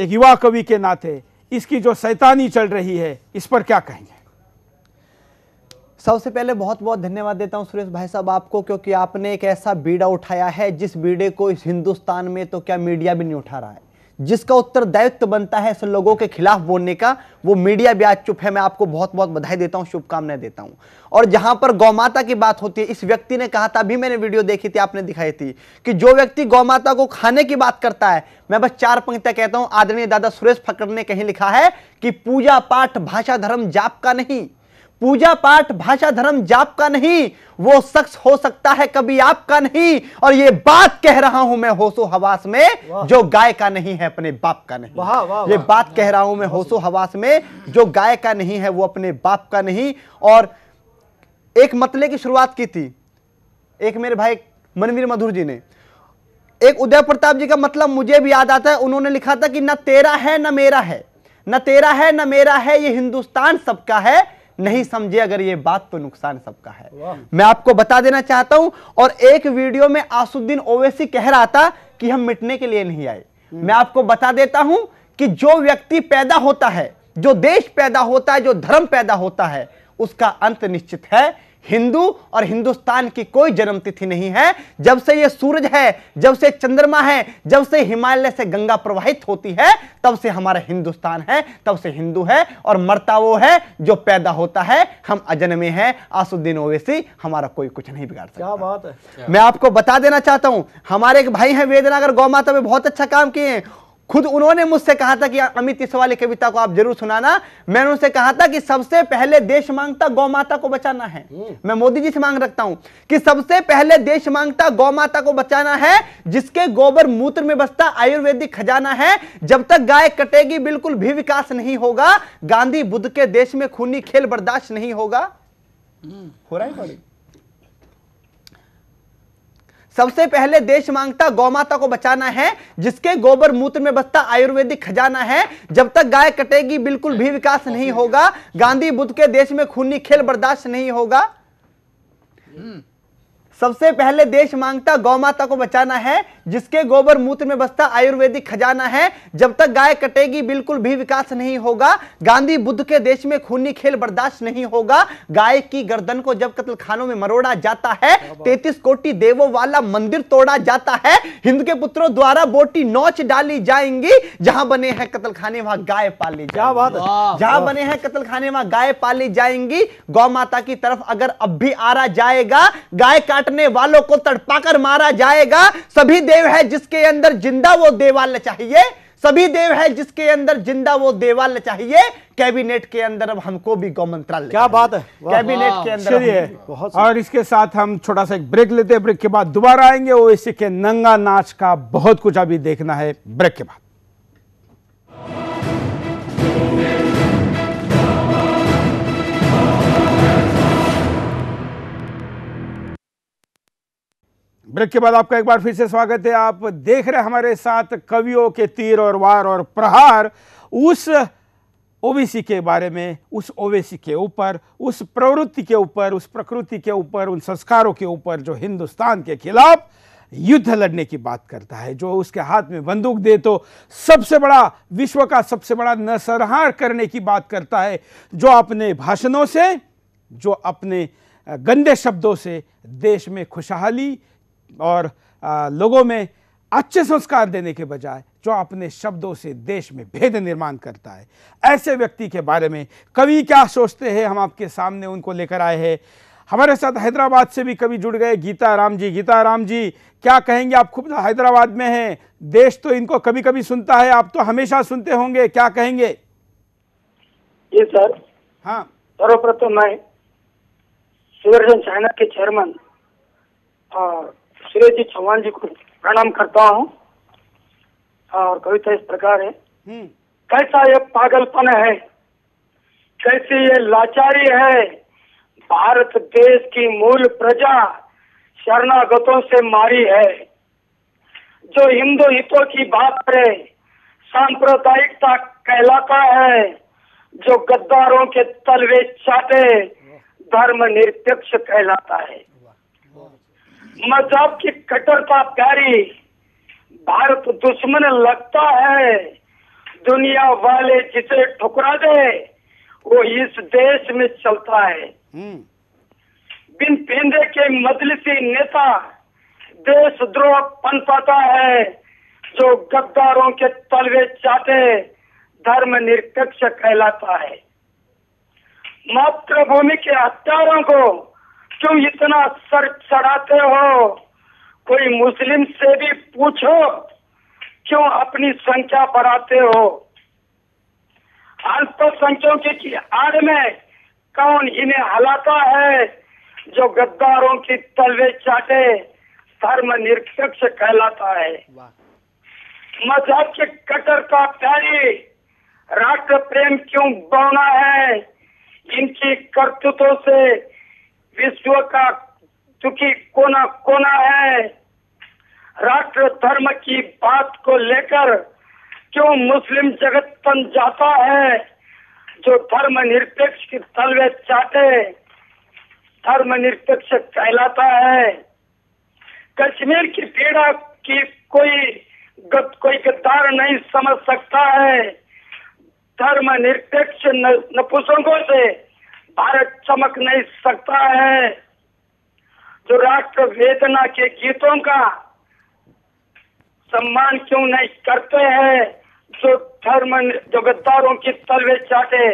एक युवा कवि के नाते इसकी जो सैतानी चल रही है इस पर क्या कहेंगे सबसे पहले बहुत बहुत धन्यवाद देता हूं सुरेश भाई साहब आपको क्योंकि आपने एक ऐसा बीड़ा उठाया है जिस बीड़े को इस हिंदुस्तान में तो क्या मीडिया भी नहीं उठा रहा है जिसका उत्तरदायित्व बनता है ऐसे लोगों के खिलाफ बोलने का वो मीडिया भी आज चुप है मैं आपको बहुत बहुत बधाई देता हूँ शुभकामनाएं देता हूँ और जहां पर गौमाता की बात होती है इस व्यक्ति ने कहा था अभी मैंने वीडियो देखी थी आपने दिखाई थी कि जो व्यक्ति गौ माता को खाने की बात करता है मैं बस चार पंक्तियां कहता हूं आदरणीय दादा सुरेश फकर ने कहीं लिखा है कि पूजा पाठ भाषा धर्म जाप का नहीं पूजा पाठ भाषा धर्म जाप का नहीं वो शख्स हो सकता है कभी आपका नहीं और ये बात कह रहा हूं मैं होशो हवास में जो गाय का नहीं है अपने बाप का नहीं वाह, वाह, ये बात कह रहा हूं मैं होशो हवास में जो गाय का नहीं है वो अपने बाप का नहीं और एक मतले की शुरुआत की थी एक मेरे भाई मनवीर मधुर जी ने एक उदय प्रताप जी का मतलब मुझे भी याद आता है उन्होंने लिखा था कि ना तेरा है ना मेरा है न तेरा है ना मेरा है ये हिंदुस्तान सबका है नहीं समझे अगर ये बात तो नुकसान सबका है मैं आपको बता देना चाहता हूं और एक वीडियो में आसुद्दीन ओवैसी कह रहा था कि हम मिटने के लिए नहीं आए हम्म। मैं आपको बता देता हूं कि जो व्यक्ति पैदा होता है जो देश पैदा होता है जो धर्म पैदा होता है उसका अंत निश्चित है हिंदू और हिंदुस्तान की कोई जन्म तिथि नहीं है जब से ये सूरज है जब से चंद्रमा है जब से हिमालय से गंगा प्रवाहित होती है तब से हमारा हिंदुस्तान है तब से हिंदू है और मरता वो है जो पैदा होता है हम अजन्मे हैं आसुद्दीन ओवैसी हमारा कोई कुछ नहीं बिगाड़ता क्या बात है मैं आपको बता देना चाहता हूं हमारे एक भाई हैं वेदनागर गौ माता में बहुत अच्छा काम किए हैं खुद उन्होंने मुझसे कहा था कि अमित इस वाली कविता को आप जरूर सुनाना मैंने उनसे कहा था कि सबसे पहले देश मांगता गौ माता को बचाना है हम्म। मैं मोदी जी से मांग रखता हूं कि सबसे पहले देश मांगता गौ माता को बचाना है जिसके गोबर मूत्र में बसता आयुर्वेदिक खजाना है जब तक गाय कटेगी बिल्कुल भी विकास नहीं होगा गांधी बुद्ध के देश में खूनी खेल बर्दाश्त नहीं होगा हम्म। हो रहा है सबसे पहले देश मांगता गौ माता को बचाना है जिसके गोबर मूत्र में बसता आयुर्वेदिक खजाना है जब तक गाय कटेगी बिल्कुल भी विकास नहीं होगा गांधी बुद्ध के देश में खूनी खेल बर्दाश्त नहीं होगा हम्म। सबसे पहले देश मांगता गौ माता को बचाना है जिसके गोबर मूत्र में बसता आयुर्वेदिक खजाना है जब तक गाय कटेगी बिल्कुल भी विकास नहीं होगा गांधी बुद्ध के देश में खूनी खेल बर्दाश्त नहीं होगा गाय की गर्दन को जब कत्ल खानों में मरोड़ा जाता है तैतीस कोटि देवों वाला मंदिर तोड़ा जाता है हिंद के पुत्रों द्वारा बोटी नौच डाली जाएंगी जहां बने हैं कतल खाने वहां गाय पाली क्या जहां बने हैं कतल खाने वहां गाय पाली जाएंगी गौ माता की तरफ अगर अब भी आरा जाएगा गाय काटने वालों को तड़पाकर मारा जाएगा सभी देव है जिसके अंदर जिंदा वो देवालय चाहिए सभी देव है जिसके अंदर जिंदा वो देवालय चाहिए कैबिनेट के अंदर अब हमको भी गौ मंत्रालय क्या बात है कैबिनेट के अंदर और इसके साथ हम छोटा सा एक ब्रेक लेते हैं ब्रेक के बाद दोबारा आएंगे ओएसी के नंगा नाच का बहुत कुछ अभी देखना है ब्रेक के बाद ब्रेक के बाद आपका एक बार फिर से स्वागत है आप देख रहे हमारे साथ कवियों के तीर और वार और प्रहार उस ओबीसी के बारे में उस ओबीसी के ऊपर उस प्रवृत्ति के ऊपर उस प्रकृति के ऊपर उन संस्कारों के ऊपर जो हिंदुस्तान के खिलाफ युद्ध लड़ने की बात करता है जो उसके हाथ में बंदूक दे तो सबसे बड़ा विश्व का सबसे बड़ा नसरहार करने की बात करता है जो अपने भाषणों से जो अपने गंदे शब्दों से देश में खुशहाली और आ, लोगों में अच्छे संस्कार देने के बजाय जो अपने शब्दों से देश में भेद निर्माण करता है ऐसे व्यक्ति के बारे में कवि क्या सोचते हैं हम आपके सामने उनको लेकर आए हैं हमारे साथ हैदराबाद से भी कभी जुड़ गए गीता राम जी गीता राम जी क्या कहेंगे आप खुद हैदराबाद में हैं देश तो इनको कभी कभी सुनता है आप तो हमेशा सुनते होंगे क्या कहेंगे जी सर हाँ सर्वप्रथम मैं सुदर्शन चाइना के चेयरमैन और सुरेश जी चौहान जी को प्रणाम करता हूँ और कविता इस प्रकार है हम्म। कैसा ये पागलपन है कैसी ये लाचारी है भारत देश की मूल प्रजा शरणागतों से मारी है जो हिंदू हितों की बात करे सांप्रदायिकता कहलाता है जो गद्दारों के तलवे चाटे धर्म निरपेक्ष कहलाता है मजहब की प्यारी भारत दुश्मन लगता है दुनिया वाले जिसे ठुकरा दे वो इस देश में चलता है हम्म। बिन पेंदे के मजलिसी नेता देश देशद्रोह पनपाता है जो गद्दारों के तलवे चाटे धर्म निरपेक्ष कहलाता है मातृभूमि के हत्यारों को तुम इतना सर चढ़ाते हो कोई मुस्लिम से भी पूछो क्यों अपनी संख्या बढ़ाते हो अल्पसंख्यकों की आड़ में कौन इन्हें हलाता है जो गद्दारों की तलवे चाटे धर्म निरपेक्ष कहलाता है मजहब के कटर का प्यारी राष्ट्र प्रेम क्यों बौना है इनकी करतूतों से विश्व का चूंकि कोना कोना है राष्ट्र धर्म की बात को लेकर क्यों मुस्लिम जगत बन जाता है जो धर्म निरपेक्ष की तलवे चाटे धर्म निरपेक्ष कहलाता है कश्मीर की पीड़ा की कोई गद, कोई गद्दार नहीं समझ सकता है धर्म निरपेक्ष नपुसंगों से भारत चमक नहीं सकता है जो राष्ट्र वेदना के गीतों का सम्मान क्यों नहीं करते हैं जो धर्म जो गद्दारों की तलवे चाटे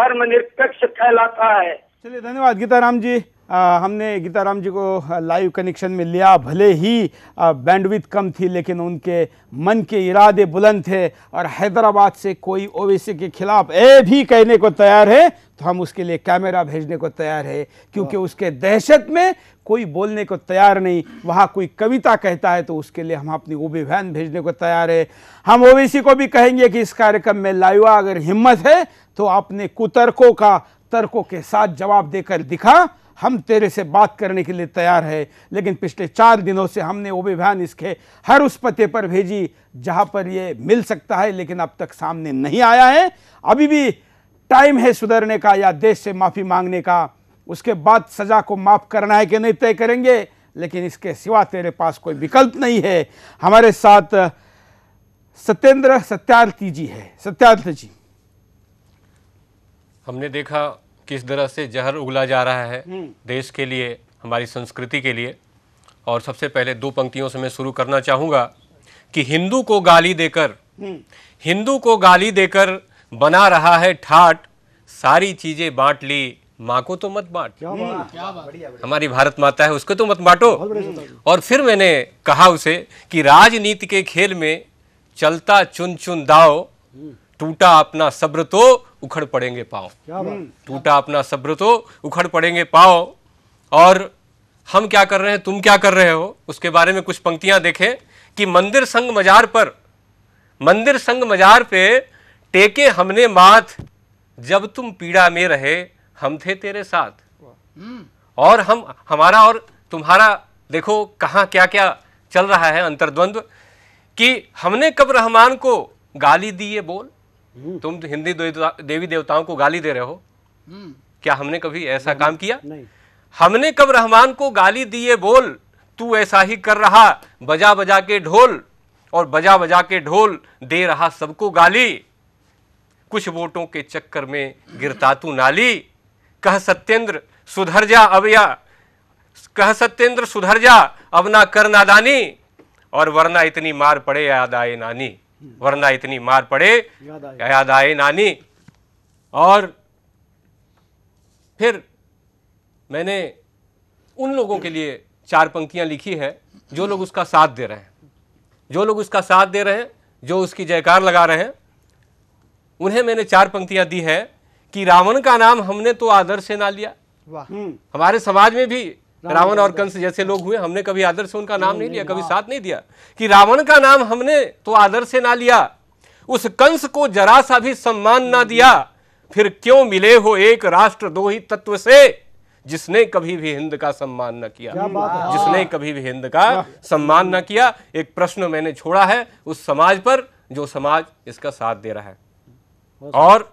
धर्म निरपेक्ष फैलाता है चलिए धन्यवाद गीता राम जी आ, हमने गीताराम जी को लाइव कनेक्शन में लिया भले ही बैंडविथ कम थी लेकिन उनके मन के इरादे बुलंद थे और हैदराबाद से कोई ओवैसी के खिलाफ ए भी कहने को तैयार है तो हम उसके लिए कैमरा भेजने को तैयार है क्योंकि उसके दहशत में कोई बोलने को तैयार नहीं वहाँ कोई कविता कहता है तो उसके लिए हम अपनी ओबी वैन भेजने को तैयार है हम ओवैसी को भी कहेंगे कि इस कार्यक्रम में लाइवा अगर हिम्मत है तो आपने कुतर्कों का तर्कों के साथ जवाब देकर दिखा हम तेरे से बात करने के लिए तैयार है लेकिन पिछले चार दिनों से हमने वो विभान इसके हर उस पते पर भेजी जहाँ पर ये मिल सकता है लेकिन अब तक सामने नहीं आया है अभी भी टाइम है सुधरने का या देश से माफ़ी मांगने का उसके बाद सज़ा को माफ़ करना है कि नहीं तय करेंगे लेकिन इसके सिवा तेरे पास कोई विकल्प नहीं है हमारे साथ सत्येंद्र सत्यार्थी जी है सत्यार्थी जी हमने देखा किस तरह से जहर उगला जा रहा है हम्म। देश के लिए हमारी संस्कृति के लिए और सबसे पहले दो पंक्तियों से मैं शुरू करना चाहूँगा कि हिंदू को गाली देकर हम्म। हिंदू को गाली देकर बना रहा है ठाट सारी चीज़ें बांट ली माँ को तो मत बांट हमारी भारत माता है उसको तो मत बांटो और फिर मैंने कहा उसे कि राजनीति के खेल में चलता चुन चुन दाओ हम्म। टूटा अपना सब्र तो उखड़ पड़ेंगे पाँव हम्म। टूटा अपना सब्र तो उखड़ पड़ेंगे पाँव और हम क्या कर रहे हैं तुम क्या कर रहे हो उसके बारे में कुछ पंक्तियां देखें कि मंदिर संग मजार पर मंदिर संग मजार पे टेके हमने माथ जब तुम पीड़ा में रहे हम थे तेरे साथ हम्म। और हम हमारा और तुम्हारा देखो कहाँ क्या क्या चल रहा है अंतर्द्वंद्व कि हमने कब रहमान को गाली दी ये बोल हम्म। तुम तो हिंदी देवी देवताओं को गाली दे रहे हो हम्म। क्या हमने कभी ऐसा काम किया नहीं हमने कब रहमान को गाली दिए बोल तू ऐसा ही कर रहा बजा बजा के ढोल और बजा बजा के ढोल दे रहा सबको गाली कुछ वोटों के चक्कर में गिरता तू नाली कह सत्येंद्र सुधर जा अब या कह सत्येंद्र सुधर जा अब ना कर नादानी और वरना इतनी मार पड़े याद आए नानी वरना इतनी मार पड़े याद आए नानी और फिर मैंने उन लोगों के लिए चार पंक्तियां लिखी है जो लोग उसका साथ दे रहे हैं जो लोग उसका साथ दे रहे हैं जो उसकी जयकार लगा रहे हैं उन्हें मैंने चार पंक्तियां दी है कि रावण का नाम हमने तो आदर से ना लिया हम्म। हमारे समाज में भी रावण और कंस जैसे लोग हुए हमने कभी आदर से उनका नाम नहीं लिया कभी हाँ। साथ नहीं दिया कि रावण का नाम हमने तो आदर से ना लिया उस कंस को जरा सा भी सम्मान ना दिया फिर क्यों मिले हो एक राष्ट्र दो ही तत्व से जिसने कभी भी हिंद का सम्मान न किया जिसने हाँ। कभी भी हिंद का सम्मान न किया एक प्रश्न मैंने छोड़ा है उस समाज पर जो समाज इसका साथ दे रहा है और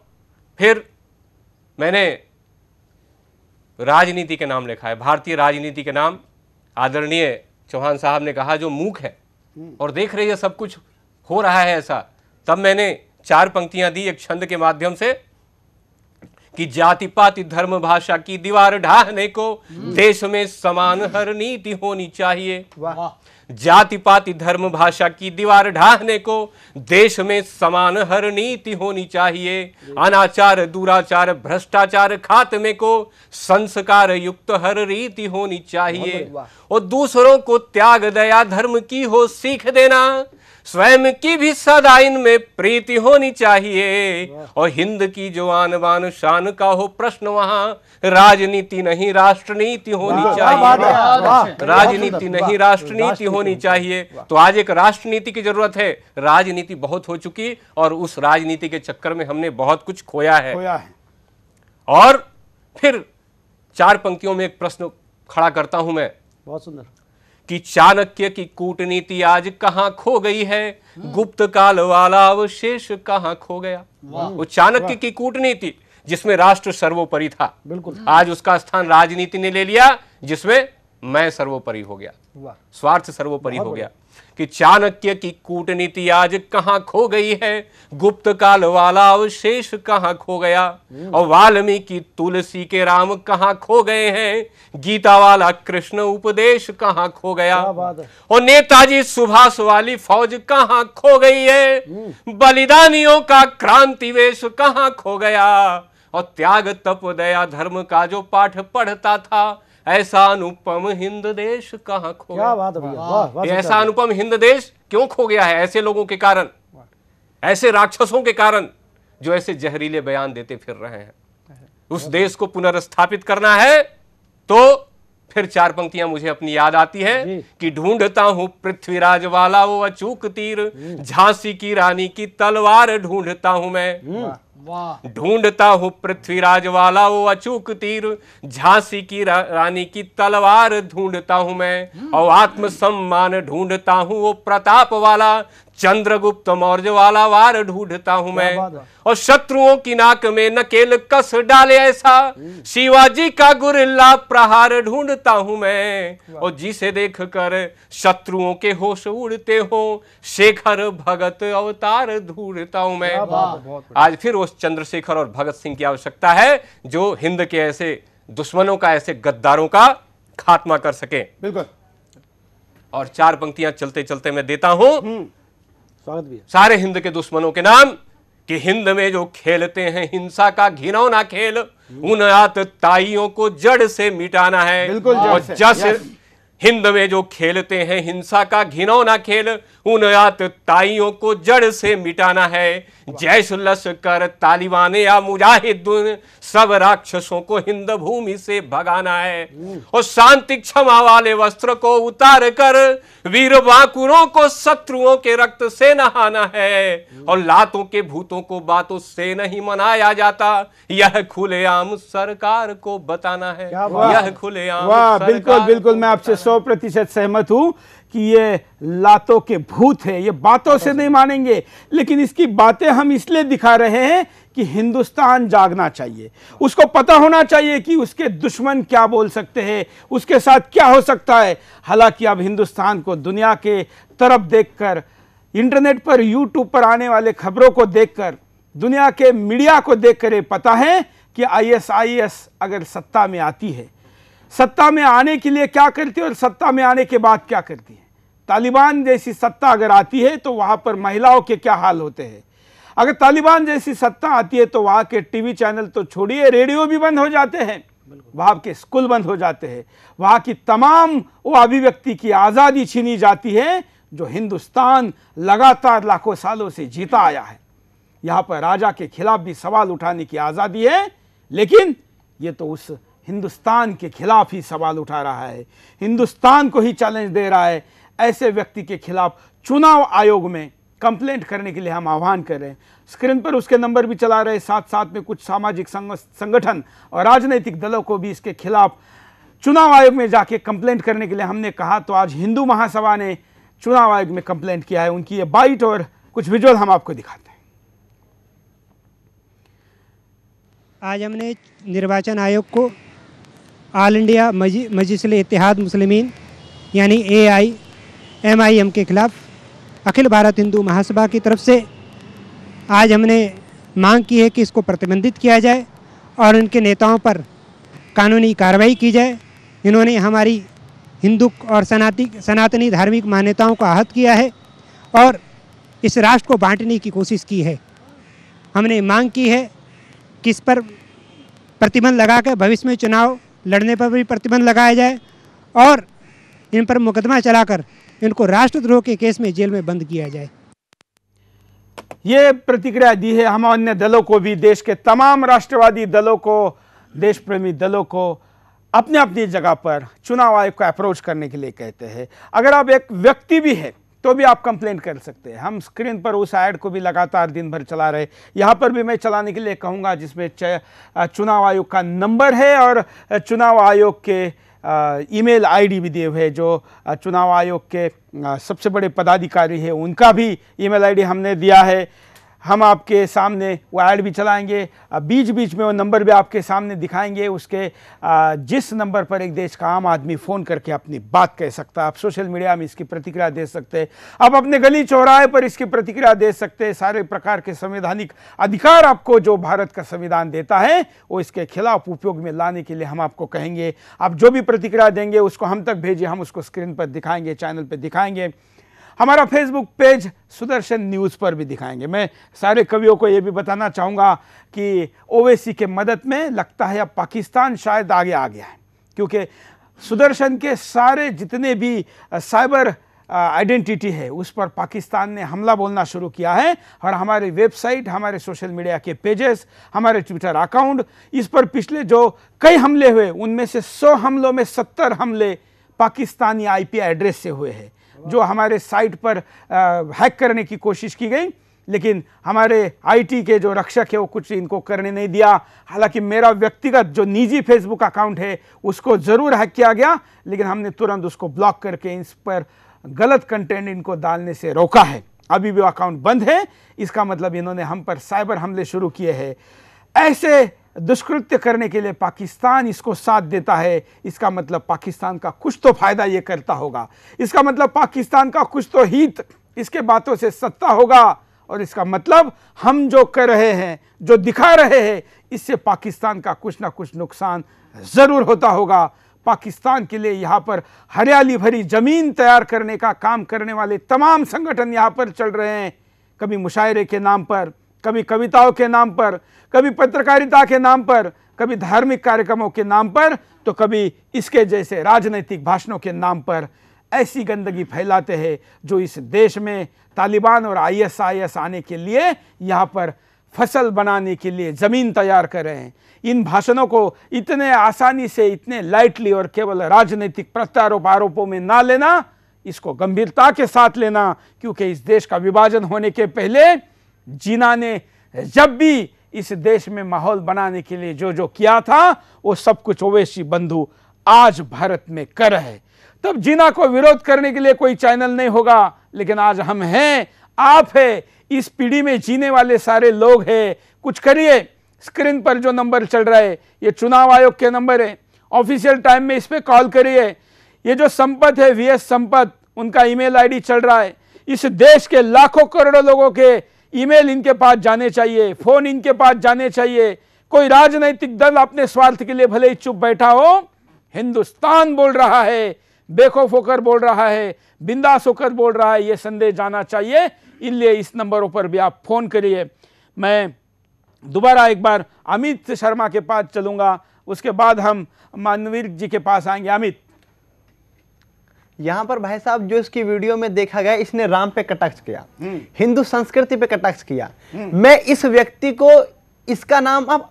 फिर मैंने राजनीति के नाम लिखा है भारतीय राजनीति के नाम आदरणीय चौहान साहब ने कहा जो मूक है और देख रही है सब कुछ हो रहा है ऐसा तब मैंने चार पंक्तियां दी एक छंद के माध्यम से कि जाति पाति धर्म भाषा की दीवार ढाहने को हम्म। देश में समान हर नीति होनी चाहिए जाति पाति धर्म भाषा की दीवार ढाहने को देश में समान हर नीति होनी चाहिए अनाचार दुराचार भ्रष्टाचार खात्मे को संस्कार युक्त हर रीति होनी चाहिए और दूसरों को त्याग दया धर्म की हो सीख देना स्वयं की भी सदा में प्रीति होनी चाहिए और हिंद की जो आन बान शान का हो प्रश्न वहाँ राजनीति नहीं राष्ट्रनीति होनी चाहिए राजनीति नहीं राष्ट्रनीति होनी चाहिए तो आज एक राष्ट्रनीति की जरूरत है राजनीति बहुत हो चुकी और उस राजनीति के चक्कर में हमने बहुत कुछ खोया है और फिर चार पंक्तियों में एक प्रश्न खड़ा करता हूं मैं बहुत सुंदर कि चाणक्य की कूटनीति आज कहाँ खो गई है गुप्त काल वाला अवशेष कहाँ खो गया वो चाणक्य की कूटनीति जिसमें राष्ट्र सर्वोपरि था बिल्कुल आज उसका स्थान राजनीति ने ले लिया जिसमें मैं सर्वोपरि हो गया स्वार्थ सर्वोपरि हो गया कि चाणक्य की कूटनीति आज कहां खो गई है गुप्त काल वाला अवशेष कहाँ खो गया हम्म। और वाल्मीकि तुलसी के राम कहां खो गए हैं गीता वाला कृष्ण उपदेश कहाँ खो गया और नेताजी सुभाष वाली फौज कहां खो गई है हम्म। बलिदानियों का क्रांति वेश कहां खो गया और त्याग तप दया धर्म का जो पाठ पढ़ता था ऐसा अनुपम हिंद देश कहाँ खो क्या बात भैया ऐसा अनुपम हिंद देश क्यों खो गया है ऐसे लोगों के कारण ऐसे राक्षसों के कारण जो ऐसे जहरीले बयान देते फिर रहे हैं उस देश को पुनर्स्थापित करना है तो फिर चार पंक्तियां मुझे अपनी याद आती है कि ढूंढता हूं पृथ्वीराज वाला वो अचूक तीर हम्म। झांसी की रानी की तलवार ढूंढता हूं मैं हम्म। ढूंढता हूँ पृथ्वीराज वाला वो अचूक तीर झांसी की रा, रानी की तलवार ढूंढता हूँ मैं और आत्मसम्मान ढूंढता हूँ वो प्रताप वाला चंद्रगुप्त मौर्य वाला वार ढूंढता हूं मैं और शत्रुओं की नाक में नकेल कस डाले ऐसा शिवाजी का गुरिल्ला प्रहार ढूंढता हूं मैं और जिसे देखकर शत्रुओं के होश उड़ते हो शेखर भगत अवतार ढूंढता हूं मैं आज फिर उस चंद्रशेखर और भगत सिंह की आवश्यकता है जो हिंद के ऐसे दुश्मनों का ऐसे गद्दारों का खात्मा कर सके बिल्कुल और चार पंक्तियां चलते चलते मैं देता हूं हम्म। स्वागत भी है सारे हिंद के दुश्मनों के नाम कि हिंद में जो खेलते हैं हिंसा का घिनौना खेल हम्म। उन आतताइयों को जड़ से मिटाना है बिल्कुल और जस हिंद में जो खेलते हैं हिंसा का घिनौना खेल उन आतताइयों को जड़ से मिटाना है जैश लश्कर तालिबान या मुजाहिदुन सब राक्षसों को हिंद भूमि से भगाना है हम्म। और शांति क्षमा वाले वस्त्र को उतार कर वीर बांकुरों को शत्रुओं के रक्त से नहाना है हम्म। और लातों के भूतों को बातों से नहीं मनाया जाता यह खुलेआम सरकार को बताना है यह खुलेआम बिल्कुल बिल्कुल मैं आपसे सौ प्रतिशत सहमत हूँ कि ये लातों के भूत है ये बातों से नहीं मानेंगे लेकिन इसकी बातें हम इसलिए दिखा रहे हैं कि हिंदुस्तान जागना चाहिए उसको पता होना चाहिए कि उसके दुश्मन क्या बोल सकते हैं उसके साथ क्या हो सकता है हालांकि अब हिंदुस्तान को दुनिया के तरफ देखकर इंटरनेट पर यूट्यूब पर आने वाले खबरों को देखकर दुनिया के मीडिया को देख ये पता है कि आई अगर सत्ता में आती है सत्ता में आने के लिए क्या करती है और सत्ता में आने के बाद क्या करती है तालिबान जैसी सत्ता अगर आती है तो वहाँ पर महिलाओं के क्या हाल होते हैं अगर तालिबान जैसी सत्ता आती है तो वहाँ के टीवी चैनल तो छोड़िए रेडियो भी बंद हो जाते हैं वहाँ के स्कूल बंद हो जाते हैं वहाँ की तमाम वो अभिव्यक्ति की आज़ादी छीनी जाती है जो हिंदुस्तान लगातार लाखों सालों से जीता आया है यहाँ पर राजा के खिलाफ भी सवाल उठाने की आज़ादी है लेकिन ये तो उस हिंदुस्तान के खिलाफ ही सवाल उठा रहा है हिंदुस्तान को ही चैलेंज दे रहा है ऐसे व्यक्ति के खिलाफ चुनाव आयोग में कंप्लेंट करने के लिए हम आह्वान कर रहे हैं स्क्रीन पर उसके नंबर भी चला रहे साथ साथ में कुछ सामाजिक संगठन और राजनीतिक दलों को भी इसके खिलाफ चुनाव आयोग में जाके कंप्लेंट करने के लिए हमने कहा तो आज हिंदू महासभा ने चुनाव आयोग में कंप्लेंट किया है उनकी ये बाइट और कुछ विजुअल हम आपको दिखाते हैं आज हमने निर्वाचन आयोग को ऑल इंडिया मजलिसल इतिहाद मुस्लिम यानी ए आई एमआईएम के खिलाफ अखिल भारत हिंदू महासभा की तरफ से आज हमने मांग की है कि इसको प्रतिबंधित किया जाए और इनके नेताओं पर कानूनी कार्रवाई की जाए इन्होंने हमारी हिंदू और सनाती सनातनी धार्मिक मान्यताओं को आहत किया है और इस राष्ट्र को बांटने की कोशिश की है हमने मांग की है कि इस पर प्रतिबंध लगाकर भविष्य में चुनाव लड़ने पर भी प्रतिबंध लगाया जाए और इन पर मुकदमा चलाकर इनको राष्ट्रद्रोह के केस में जेल में बंद किया जाए ये प्रतिक्रिया दी है हम अन्य दलों को भी देश के तमाम राष्ट्रवादी दलों को देश प्रेमी दलों को अपने अपनी जगह पर चुनाव आयोग को अप्रोच करने के लिए कहते हैं अगर आप एक व्यक्ति भी है तो भी आप कंप्लेन कर सकते हैं हम स्क्रीन पर उस ऐड को भी लगातार दिन भर चला रहे यहाँ पर भी मैं चलाने के लिए कहूँगा जिसमें चुनाव आयोग का नंबर है और चुनाव आयोग के ईमेल आईडी भी दिए हुए जो चुनाव आयोग के सबसे बड़े पदाधिकारी हैं उनका भी ईमेल आईडी हमने दिया है हम आपके सामने वो ऐड भी चलाएंगे बीच बीच में वो नंबर भी आपके सामने दिखाएंगे उसके जिस नंबर पर एक देश का आम आदमी फ़ोन करके अपनी बात कह सकता है आप सोशल मीडिया में इसकी प्रतिक्रिया दे सकते हैं आप अपने गली चौराहे पर इसकी प्रतिक्रिया दे सकते हैं सारे प्रकार के संवैधानिक अधिकार आपको जो भारत का संविधान देता है वो इसके खिलाफ उपयोग में लाने के लिए हम आपको कहेंगे आप जो भी प्रतिक्रिया देंगे उसको हम तक भेजिए हम उसको स्क्रीन पर दिखाएंगे चैनल पर दिखाएंगे हमारा फेसबुक पेज सुदर्शन न्यूज़ पर भी दिखाएंगे मैं सारे कवियों को ये भी बताना चाहूँगा कि ओवैसी के मदद में लगता है अब पाकिस्तान शायद आगे आ गया है क्योंकि सुदर्शन के सारे जितने भी साइबर आइडेंटिटी है उस पर पाकिस्तान ने हमला बोलना शुरू किया है और हमारे वेबसाइट हमारे सोशल मीडिया के पेजेस हमारे ट्विटर अकाउंट इस पर पिछले जो कई हमले हुए उनमें से 100 हमलों में 70 हमले पाकिस्तानी आईपी एड्रेस से हुए हैं जो हमारे साइट पर हैक करने की कोशिश की गई लेकिन हमारे आईटी के जो रक्षक है वो कुछ इनको करने नहीं दिया हालांकि मेरा व्यक्तिगत जो निजी फेसबुक अकाउंट है उसको ज़रूर हैक किया गया लेकिन हमने तुरंत उसको ब्लॉक करके इस पर गलत कंटेंट इनको डालने से रोका है अभी भी अकाउंट बंद है इसका मतलब इन्होंने हम पर साइबर हमले शुरू किए हैं ऐसे दुष्कृत्य करने के लिए पाकिस्तान इसको साथ देता है इसका मतलब पाकिस्तान का कुछ तो फायदा ये करता होगा इसका मतलब पाकिस्तान का कुछ तो हित इसके बातों से सत्ता होगा और इसका मतलब हम जो कर रहे हैं जो दिखा रहे हैं इससे पाकिस्तान का कुछ ना कुछ नुकसान ज़रूर होता होगा पाकिस्तान के लिए यहाँ पर हरियाली भरी ज़मीन तैयार करने का काम करने वाले तमाम संगठन यहाँ पर चल रहे हैं कभी मुशायरे के नाम पर कभी कविताओं के नाम पर कभी पत्रकारिता के नाम पर कभी धार्मिक कार्यक्रमों के नाम पर तो कभी इसके जैसे राजनीतिक भाषणों के नाम पर ऐसी गंदगी फैलाते हैं जो इस देश में तालिबान और आईएसआईएस आने के लिए यहाँ पर फसल बनाने के लिए ज़मीन तैयार कर रहे हैं इन भाषणों को इतने आसानी से इतने लाइटली और केवल राजनीतिक प्रत्यारोप आरोपों में ना लेना इसको गंभीरता के साथ लेना क्योंकि इस देश का विभाजन होने के पहले जीना ने जब भी इस देश में माहौल बनाने के लिए जो जो किया था वो सब कुछ ओवैसी बंधु आज भारत में कर है तब जीना को विरोध करने के लिए कोई चैनल नहीं होगा लेकिन आज हम हैं आप है इस पीढ़ी में जीने वाले सारे लोग हैं कुछ करिए स्क्रीन पर जो नंबर चल रहा है ये चुनाव आयोग के नंबर है ऑफिशियल टाइम में इस पर कॉल करिए ये जो संपत है वी एस संपत उनका ईमेल आईडी चल रहा है इस देश के लाखों करोड़ों लोगों के ईमेल इनके पास जाने चाहिए फ़ोन इनके पास जाने चाहिए कोई राजनैतिक दल अपने स्वार्थ के लिए भले ही चुप बैठा हो हिंदुस्तान बोल रहा है बेखौफ होकर बोल रहा है बिंदास होकर बोल रहा है ये संदेश जाना चाहिए इसलिए इस नंबरों पर भी आप फ़ोन करिए मैं दोबारा एक बार अमित शर्मा के पास चलूंगा उसके बाद हम मानवीर जी के पास आएंगे अमित यहाँ पर भाई साहब जो इसकी वीडियो में देखा गया इसने राम पे कटाक्ष किया हम्म। हिंदू संस्कृति पे कटाक्ष किया हम्म। मैं इस व्यक्ति को इसका नाम आप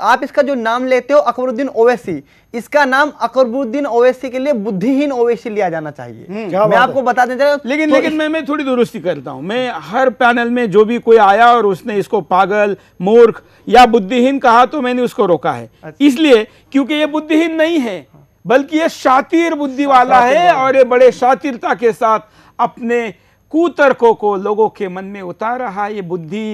आप इसका जो नाम लेते हो अकबरुद्दीन ओवैसी इसका नाम अकबरुद्दीन ओवैसी के लिए बुद्धिहीन ओवैसी लिया जाना चाहिए हम्म। मैं आपको बता देना हूँ लेकिन तो लेकिन मैं मैं थोड़ी दुरुस्ती करता हूँ मैं हर पैनल में जो भी कोई आया और उसने इसको पागल मूर्ख या बुद्धिहीन कहा तो मैंने उसको रोका है अच्छा। इसलिए क्योंकि ये बुद्धिहीन नहीं है बल्कि ये शातिर बुद्धि वाला है और ये बड़े शातिरता के साथ अपने कुतर्कों को लोगों के मन में उतार रहा है ये बुद्धि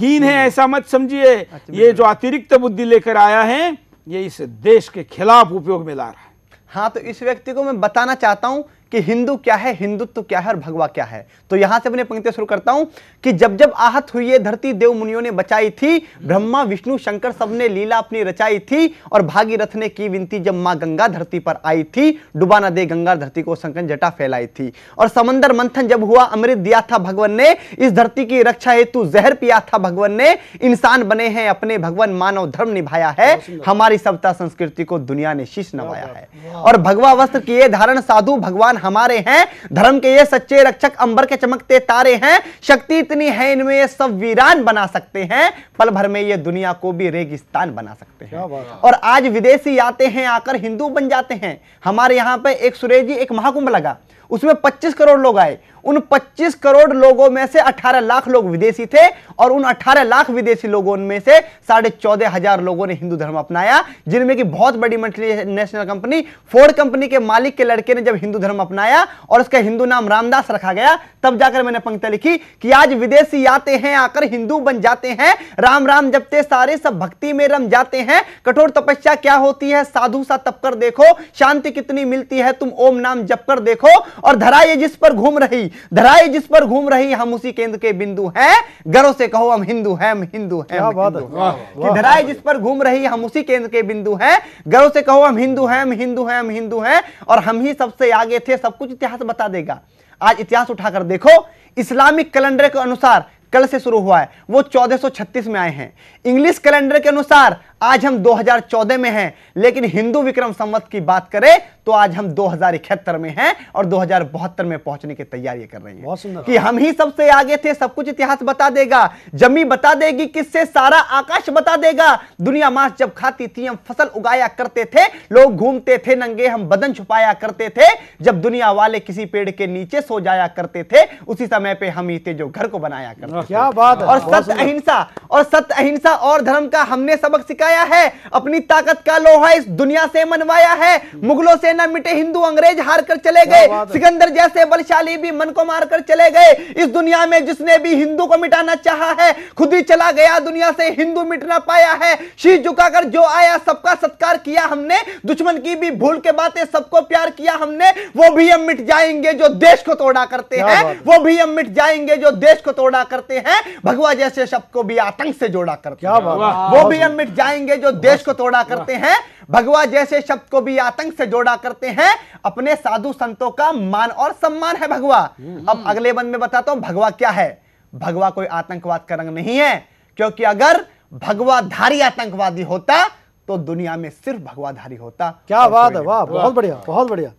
हीन है हम्म। ऐसा मत समझिए अच्छा, ये जो अतिरिक्त बुद्धि लेकर आया है ये इस देश के खिलाफ उपयोग में ला रहा है हाँ तो इस व्यक्ति को मैं बताना चाहता हूँ कि हिंदू क्या है हिंदुत्व तो क्या है और भगवा क्या है तो यहां से अपने पंक्तियां शुरू करता हूं कि जब जब आहत हुई है धरती देव मुनियों ने बचाई थी ब्रह्मा विष्णु शंकर सब ने लीला अपनी रचाई थी और भागीरथ ने की विनती जब माँ गंगा धरती पर आई थी डुबा दे गंगा धरती को संकन जटा फैलाई थी और समंदर मंथन जब हुआ अमृत दिया था भगवान ने इस धरती की रक्षा हेतु जहर पिया था भगवान ने इंसान बने हैं अपने भगवान मानव धर्म निभाया है हमारी सभ्यता संस्कृति को दुनिया ने शीश नवाया है और भगवा वस्त्र किए धारण साधु भगवान भगवान हमारे हैं धर्म के ये सच्चे रक्षक अंबर के चमकते तारे हैं शक्ति इतनी है इनमें ये सब वीरान बना सकते हैं पल भर में ये दुनिया को भी रेगिस्तान बना सकते हैं और आज विदेशी आते हैं आकर हिंदू बन जाते हैं हमारे यहाँ पे एक सुरेश जी एक महाकुंभ लगा उसमें 25 करोड़ लोग आए उन 25 करोड़ लोगों में से 18 लाख लोग विदेशी थे और उन 18 लाख विदेशी लोगों में से साढ़े चौदह हजार लोगों ने हिंदू धर्म अपनाया जिनमें कि बहुत बड़ी नेशनल कंपनी फोर्ड कंपनी के मालिक के लड़के ने जब हिंदू धर्म अपनाया और उसका हिंदू नाम रामदास रखा गया तब जाकर मैंने पंक्ति लिखी कि आज विदेशी आते हैं आकर हिंदू बन जाते हैं राम राम जबते सारे सब भक्ति में रम जाते हैं कठोर तपस्या क्या होती है साधु सा तप कर देखो शांति कितनी मिलती है तुम ओम नाम जप कर देखो और धरा ये जिस पर घूम रही धराई जिस पर घूम रही हम उसी केंद्र के बिंदु हैं गर्व से कहो हम हिंदू हैं हिंदू हैं कि धराई जिस पर घूम रही हम उसी केंद्र के बिंदु हैं गर्व से कहो हम हिंदू हैं हिंदू हैं हिंदू हैं और हम ही सबसे आगे थे सब कुछ इतिहास बता देगा आज इतिहास उठाकर देखो इस्लामिक कैलेंडर के अनुसार कल से शुरू हुआ है वो 1436 में आए हैं इंग्लिश कैलेंडर के अनुसार आज हम 2014 में हैं लेकिन हिंदू विक्रम संवत की बात करें तो आज हम दो में हैं और दो में पहुंचने की तैयारी कर रहे हैं कि हम ही सबसे आगे थे सब कुछ इतिहास बता देगा जमी बता देगी किससे सारा आकाश बता देगा दुनिया मास जब खाती थी हम फसल उगाया करते थे लोग घूमते थे नंगे हम बदन छुपाया करते थे जब दुनिया वाले किसी पेड़ के नीचे सो जाया करते थे उसी समय पे हम ही थे जो घर को बनाया करते क्या बात और सत्य अहिंसा और सत्य अहिंसा और धर्म का हमने सबक सिखाया मनवाया है अपनी ताकत का लोहा इस दुनिया से मनवाया है मुगलों से न मिटे हिंदू अंग्रेज हार कर चले गए सिकंदर जैसे बलशाली भी मन को मार कर चले गए इस दुनिया में जिसने भी हिंदू को मिटाना चाह है खुद ही चला गया दुनिया से हिंदू मिटना पाया है शीश झुकाकर जो आया सबका सत्कार किया हमने दुश्मन की भी भूल के बातें सबको प्यार किया हमने वो भी हम मिट जाएंगे जो देश को तोड़ा करते हैं वो भी हम मिट जाएंगे जो देश को तोड़ा करते हैं भगवा जैसे शब्द को भी आतंक से जोड़ा करते हैं वो भी हम मिट जाएंगे आएंगे जो देश को तोड़ा करते हैं भगवा जैसे शब्द को भी आतंक से जोड़ा करते हैं अपने साधु संतों का मान और सम्मान है भगवा हम्म। अब अगले बंद में बताता हूं भगवा क्या है भगवा कोई आतंकवाद का रंग नहीं है क्योंकि अगर भगवाधारी आतंकवादी होता तो दुनिया में सिर्फ भगवाधारी होता क्या बात है वाह बहुत बढ़िया बहुत बढ़िया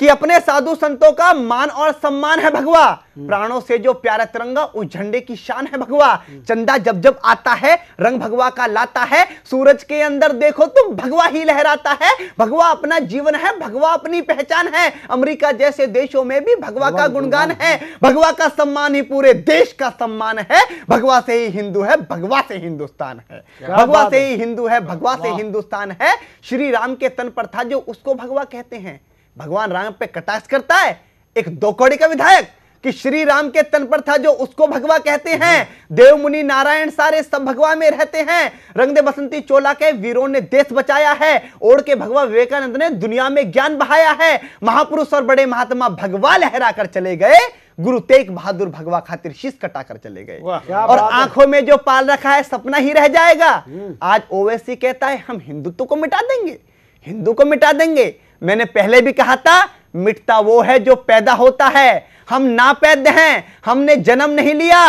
कि अपने साधु संतों का मान और सम्मान है भगवा हम्म। प्राणों से जो प्यारा तिरंगा उस झंडे की शान है भगवा हम्म। चंदा जब जब आता है रंग भगवा का लाता है सूरज के अंदर देखो तुम भगवा ही लहराता है भगवा अपना जीवन है भगवा अपनी पहचान है अमेरिका जैसे देशों में भी भगवा का गुणगान है भगवा का सम्मान ही पूरे देश का सम्मान है भगवा से ही हिंदू है भगवा से हिंदुस्तान है भगवा से ही हिंदू है भगवा से हिंदुस्तान है श्री राम के तन पर था जो उसको भगवा कहते हैं भगवान राम पे कटाक्ष करता है एक दो कौड़ी का विधायक कि श्री राम के तन पर था जो उसको भगवा कहते हैं देव मुनि नारायण सारे सब भगवा में रहते हैं रंगदे बसंती चोला के वीरों ने देश बचाया है ओढ़ के भगवा विवेकानंद ने दुनिया में ज्ञान बहाया है महापुरुष और बड़े महात्मा भगवा लहरा कर चले गए गुरु तेग बहादुर भगवा खातिर शीश कटा कर चले गए और आंखों में जो पाल रखा है सपना ही रह जाएगा हम्म। आज ओवैसी कहता है हम हिंदुत्व को मिटा देंगे हिंदू को मिटा देंगे मैंने पहले भी कहा था मिटता वो है जो पैदा होता है हम नापैद हैं हमने जन्म नहीं लिया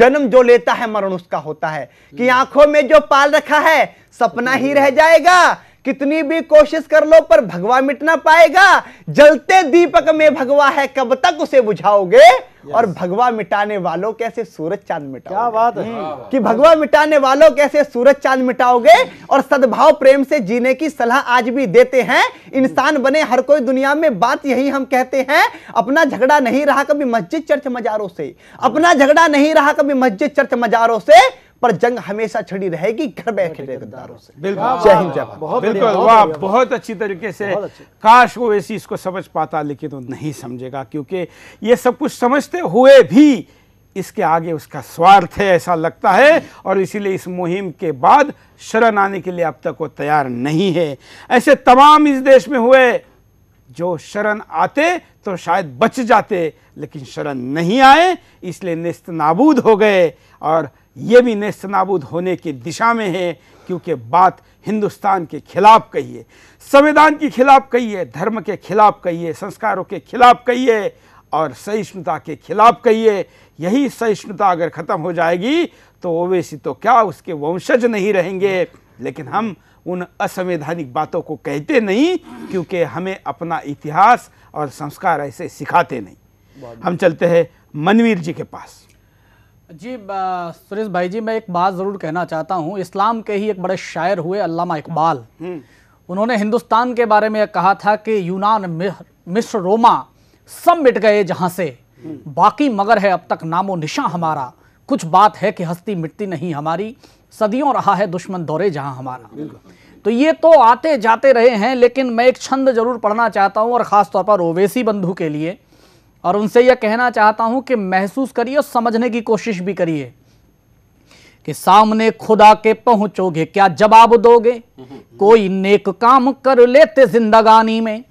जन्म जो लेता है मरण उसका होता है कि हम्म। आंखों में जो पाल रखा है सपना ही रह जाएगा कितनी भी कोशिश कर लो पर भगवा मिट ना पाएगा जलते दीपक में भगवा है कब तक उसे बुझाओगे और भगवा मिटाने वालों कैसे सूरज चांद मिटाओगे क्या बात है हम्म। कि भगवा मिटाने वालों कैसे सूरज चांद मिटाओगे और सद्भाव प्रेम से जीने की सलाह आज भी देते हैं इंसान बने हर कोई दुनिया में बात यही हम कहते हैं अपना झगड़ा नहीं रहा कभी मस्जिद चर्च मजारों से अपना झगड़ा नहीं रहा कभी मस्जिद चर्च मजारों से पर जंग हमेशा छड़ी रहेगी घर बैठे गद्दारों से बिल्कुल जय हिंद जय बिल्कुल वाह बहुत अच्छी तरीके से काश वो ऐसी इसको समझ पाता लेकिन वो नहीं समझेगा क्योंकि ये सब कुछ समझते हुए भी इसके आगे उसका स्वार्थ है ऐसा लगता है और इसीलिए इस मुहिम के बाद शरण आने के लिए अब तक वो तैयार नहीं है ऐसे तमाम इस देश में हुए जो शरण आते तो शायद बच जाते लेकिन शरण नहीं आए इसलिए नेस्त नाबूद हो गए और ये भी नेस्तनाबूद होने की दिशा में है क्योंकि बात हिंदुस्तान के खिलाफ कही है संविधान के खिलाफ कही है धर्म के खिलाफ कही है संस्कारों के खिलाफ कही है और सहिष्णुता के खिलाफ कही है यही सहिष्णुता अगर ख़त्म हो जाएगी तो ओवैसी तो क्या उसके वंशज नहीं रहेंगे लेकिन हम उन असंवैधानिक बातों को कहते नहीं क्योंकि हमें अपना इतिहास और संस्कार ऐसे सिखाते नहीं हम चलते हैं मनवीर जी के पास जी सुरेश भाई जी मैं एक बात ज़रूर कहना चाहता हूँ इस्लाम के ही एक बड़े शायर हुए अल्लामा इकबाल हम्म। उन्होंने हिंदुस्तान के बारे में कहा था कि यूनान मिस्र रोमा सब मिट गए जहाँ से हम्म। बाकी मगर है अब तक नामो निशा हमारा कुछ बात है कि हस्ती मिटती नहीं हमारी सदियों रहा है दुश्मन दौरे जहाँ हमारा तो ये तो आते जाते रहे हैं लेकिन मैं एक छंद जरूर पढ़ना चाहता हूँ और ख़ासतौर पर ओवैसी बंधु के लिए और उनसे यह कहना चाहता हूं कि महसूस करिए और समझने की कोशिश भी करिए कि सामने खुदा के पहुंचोगे क्या जवाब दोगे कोई नेक काम कर लेते जिंदगानी में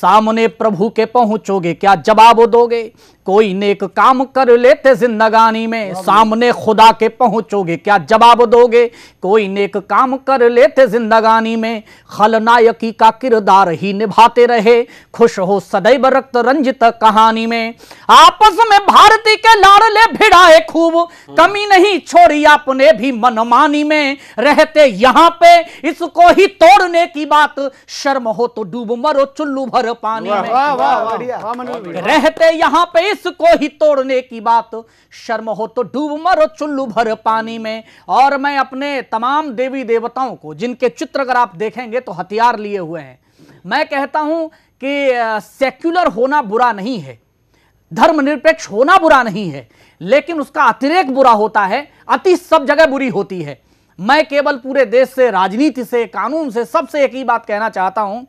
सामने प्रभु के पहुंचोगे क्या जवाब दोगे कोई नेक काम कर लेते जिंदगानी में सामने खुदा के पहुंचोगे क्या जवाब दोगे कोई नेक काम कर लेते जिंदगानी में खलनायकी का किरदार ही निभाते रहे खुश हो सदैव रक्त रंजित कहानी में आपस में भारती के लाड़ले भिड़ाए खूब कमी नहीं छोड़ी आपने भी मनमानी में रहते यहाँ पे इस को ही तोड़ने की बात शर्म हो तो डूब मरो चुल्लू भर पानी में रहते यहाँ पे इसको ही तोड़ने की बात शर्म हो तो डूब मरो चुल्लू भर पानी में और मैं अपने तमाम देवी देवताओं को जिनके चित्र अगर आप देखेंगे तो हथियार लिए हुए हैं मैं कहता हूं कि सेक्युलर होना बुरा नहीं है धर्मनिरपेक्ष होना बुरा नहीं है लेकिन उसका अतिरेक बुरा होता है अति सब जगह बुरी होती है मैं केवल पूरे देश से राजनीति से कानून से सबसे एक ही बात कहना चाहता हूं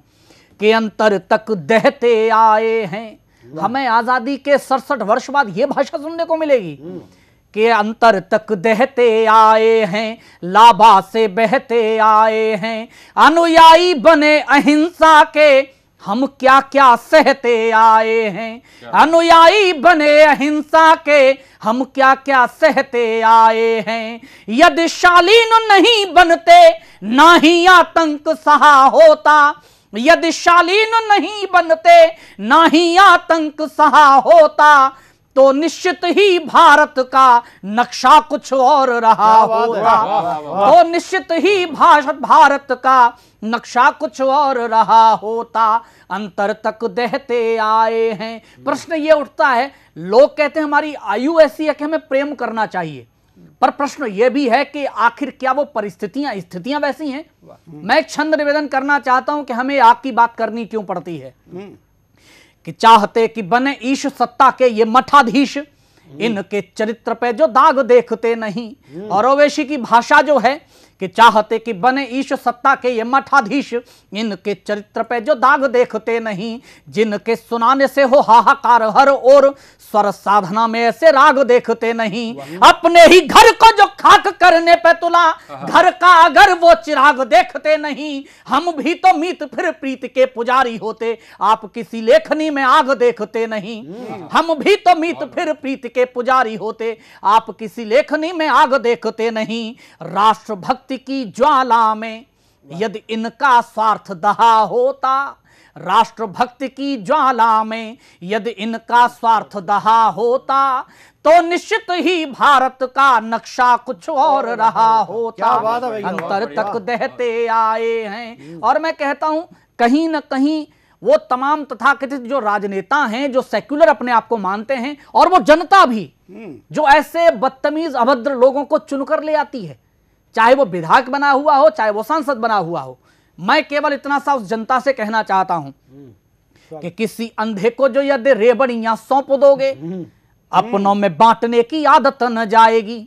कि अंतर तक दहते आए हैं हमें आजादी के सड़सठ वर्ष बाद यह भाषा सुनने को मिलेगी हम्म। के अंतर तक दहते आए हैं लाभा से बहते आए हैं अनुयायी बने अहिंसा के हम क्या क्या सहते आए हैं अनुयायी बने अहिंसा के हम क्या क्या सहते आए हैं यदि शालीन नहीं बनते ना ही आतंक सहा होता यदि शालीन नहीं बनते ना ही आतंक सहा होता तो निश्चित ही भारत का नक्शा कुछ और रहा होगा तो निश्चित ही भारत भारत का नक्शा कुछ और रहा होता अंतर तक देहते आए हैं प्रश्न ये उठता है लोग कहते हैं हमारी आयु ऐसी है कि हमें प्रेम करना चाहिए पर प्रश्न यह भी है कि आखिर क्या वो परिस्थितियां स्थितियां वैसी हैं मैं छंद निवेदन करना चाहता हूं कि हमें आग की बात करनी क्यों पड़ती है कि चाहते कि बने ईश सत्ता के ये मठाधीश इनके चरित्र पे जो दाग देखते नहीं और ओवैसी की भाषा जो है कि चाहते कि बने ईश सत्ता के ये मठाधीश इनके चरित्र पे जो दाग देखते नहीं जिनके सुनाने से हो हाहाकार हर और स्वर साधना में ऐसे राग देखते नहीं अपने ही घर को जो खाक करने पे तुला हाँ, हाँ। घर का अगर वो चिराग देखते नहीं हम भी तो मीत फिर प्रीत के पुजारी होते आप किसी लेखनी में आग देखते नहीं हम्म। हम भी तो मीत फिर प्रीत के पुजारी होते आप किसी लेखनी में आग देखते नहीं राष्ट्र भक्त भक्ति की ज्वाला में यदि इनका स्वार्थ दहा होता राष्ट्रभक्ति की ज्वाला में यदि इनका स्वार्थ दहा होता तो निश्चित ही भारत का नक्शा कुछ और रहा होता अंतर तक दहते आए हैं और मैं कहता हूं कहीं ना कहीं वो तमाम तथाकथित जो राजनेता हैं जो सेक्युलर अपने आप को मानते हैं और वो जनता भी हम्म। जो ऐसे बदतमीज अभद्र लोगों को चुनकर ले आती है चाहे वो विधायक बना हुआ हो चाहे वो सांसद बना हुआ हो मैं केवल इतना सा उस जनता से कहना चाहता हूं हम्म। कि किसी अंधे को जो यदि रेबड़ियां सौंप दोगे हम्म। अपनों में बांटने की आदत न जाएगी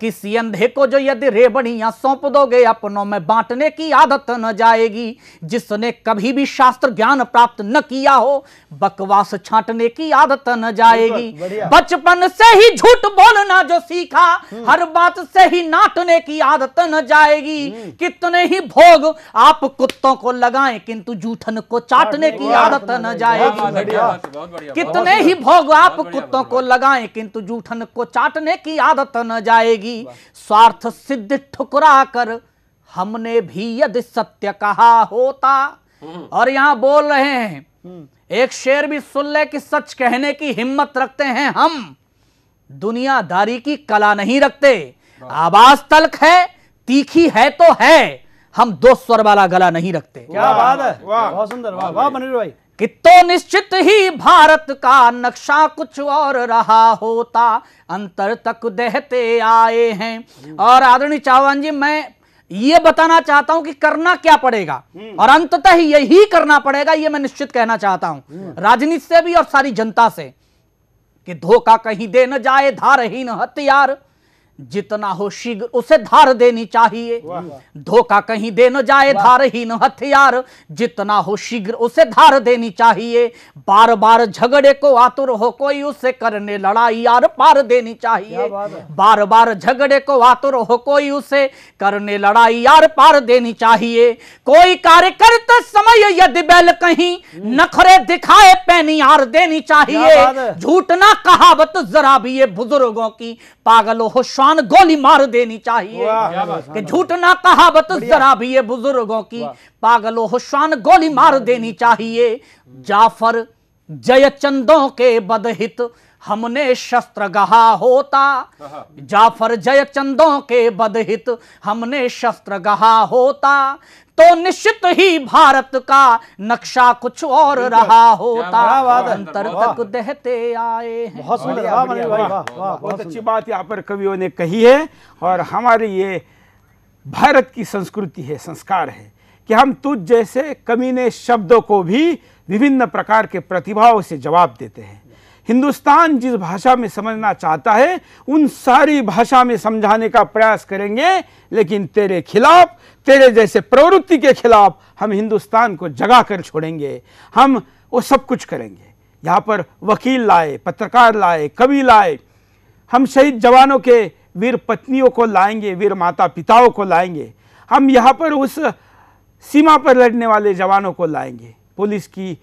किसी अंधे को जो यदि रेबड़ियां सौंप दोगे अपनों में बांटने की आदत न जाएगी जिसने कभी भी शास्त्र ज्ञान प्राप्त न किया हो बकवास छांटने की आदत न जाएगी बचपन से ही झूठ बोलना जो सीखा हम्म। हर बात से ही नाटने की आदत न जाएगी हम्म। कितने ही भोग आप कुत्तों को लगाए किंतु जूठन को चाटने की आदत न जाएगी कितने ही भोग आप कुत्तों को लगाए मुस्काए किंतु जूठन को चाटने की आदत न जाएगी स्वार्थ सिद्ध ठुकरा कर हमने भी यदि सत्य कहा होता हम्म। और यहां बोल रहे हैं हम्म। एक शेर भी सुन ले कि सच कहने की हिम्मत रखते हैं हम दुनियादारी की कला नहीं रखते आवाज तलक है तीखी है तो है हम दो स्वर वाला गला नहीं रखते क्या बात है बहुत सुंदर वाह वाह मनीर भाई कि तो निश्चित ही भारत का नक्शा कुछ और रहा होता अंतर तक देहते आए हैं और आदरणीय चौहान जी मैं ये बताना चाहता हूं कि करना क्या पड़ेगा हम्म। और अंततः यही करना पड़ेगा ये मैं निश्चित कहना चाहता हूं हम्म। राजनीति से भी और सारी जनता से कि धोखा कहीं दे न जाए धारहीन हथियार जितना हो शीघ्र उसे धार देनी चाहिए धोखा कहीं दे न जाए न हथियार जितना हो शीघ्र उसे धार देनी चाहिए बार बार झगड़े को आतुर हो कोई उसे करने लड़ाई यार पार देनी चाहिए बार बार झगड़े को आतुर हो कोई उसे करने लड़ाई यार पार देनी चाहिए कोई कार्य करते समय यदि बैल कहीं हम्म। नखरे दिखाए पैनी आर देनी चाहिए झूठ ना कहावत जरा भी ये बुजुर्गों की पागल हो जबान गोली मार देनी चाहिए कि झूठ ना कहावत जरा भी ये बुजुर्गों की पागलो हुशान गोली मार देनी चाहिए जाफर जयचंदों के बदहित हमने शस्त्र गहा होता हाँ। जाफर जय चंदों के बदहित हमने शस्त्र गहा होता तो निश्चित ही भारत का नक्शा कुछ और रहा होता अंतर तक दहते आए बहुत बहुत अच्छी बात यहाँ पर कवियों ने कही है और हमारी ये भारत की संस्कृति है संस्कार है कि हम तुझ जैसे कमीने शब्दों को भी विभिन्न प्रकार के प्रतिभाओं से जवाब देते हैं हिंदुस्तान जिस भाषा में समझना चाहता है उन सारी भाषा में समझाने का प्रयास करेंगे लेकिन तेरे खिलाफ तेरे जैसे प्रवृत्ति के खिलाफ हम हिंदुस्तान को जगा कर छोड़ेंगे हम वो सब कुछ करेंगे यहाँ पर वकील लाए पत्रकार लाए कवि लाए हम शहीद जवानों के वीर पत्नियों को लाएंगे वीर माता पिताओं को लाएंगे हम यहाँ पर उस सीमा पर लड़ने वाले जवानों को लाएंगे पुलिस की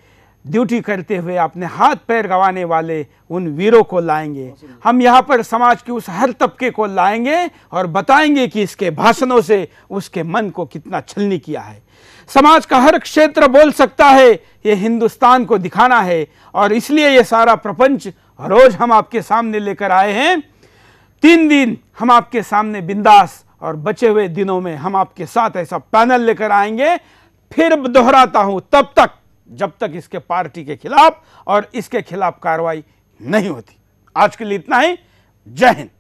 ड्यूटी करते हुए अपने हाथ पैर गंवाने वाले उन वीरों को लाएंगे हम यहाँ पर समाज के उस हर तबके को लाएंगे और बताएंगे कि इसके भाषणों से उसके मन को कितना छलनी किया है समाज का हर क्षेत्र बोल सकता है ये हिंदुस्तान को दिखाना है और इसलिए ये सारा प्रपंच रोज हम आपके सामने लेकर आए हैं तीन दिन हम आपके सामने बिंदास और बचे हुए दिनों में हम आपके साथ ऐसा पैनल लेकर आएंगे फिर दोहराता हूं तब तक जब तक इसके पार्टी के खिलाफ और इसके खिलाफ कार्रवाई नहीं होती आज के लिए इतना ही जय हिंद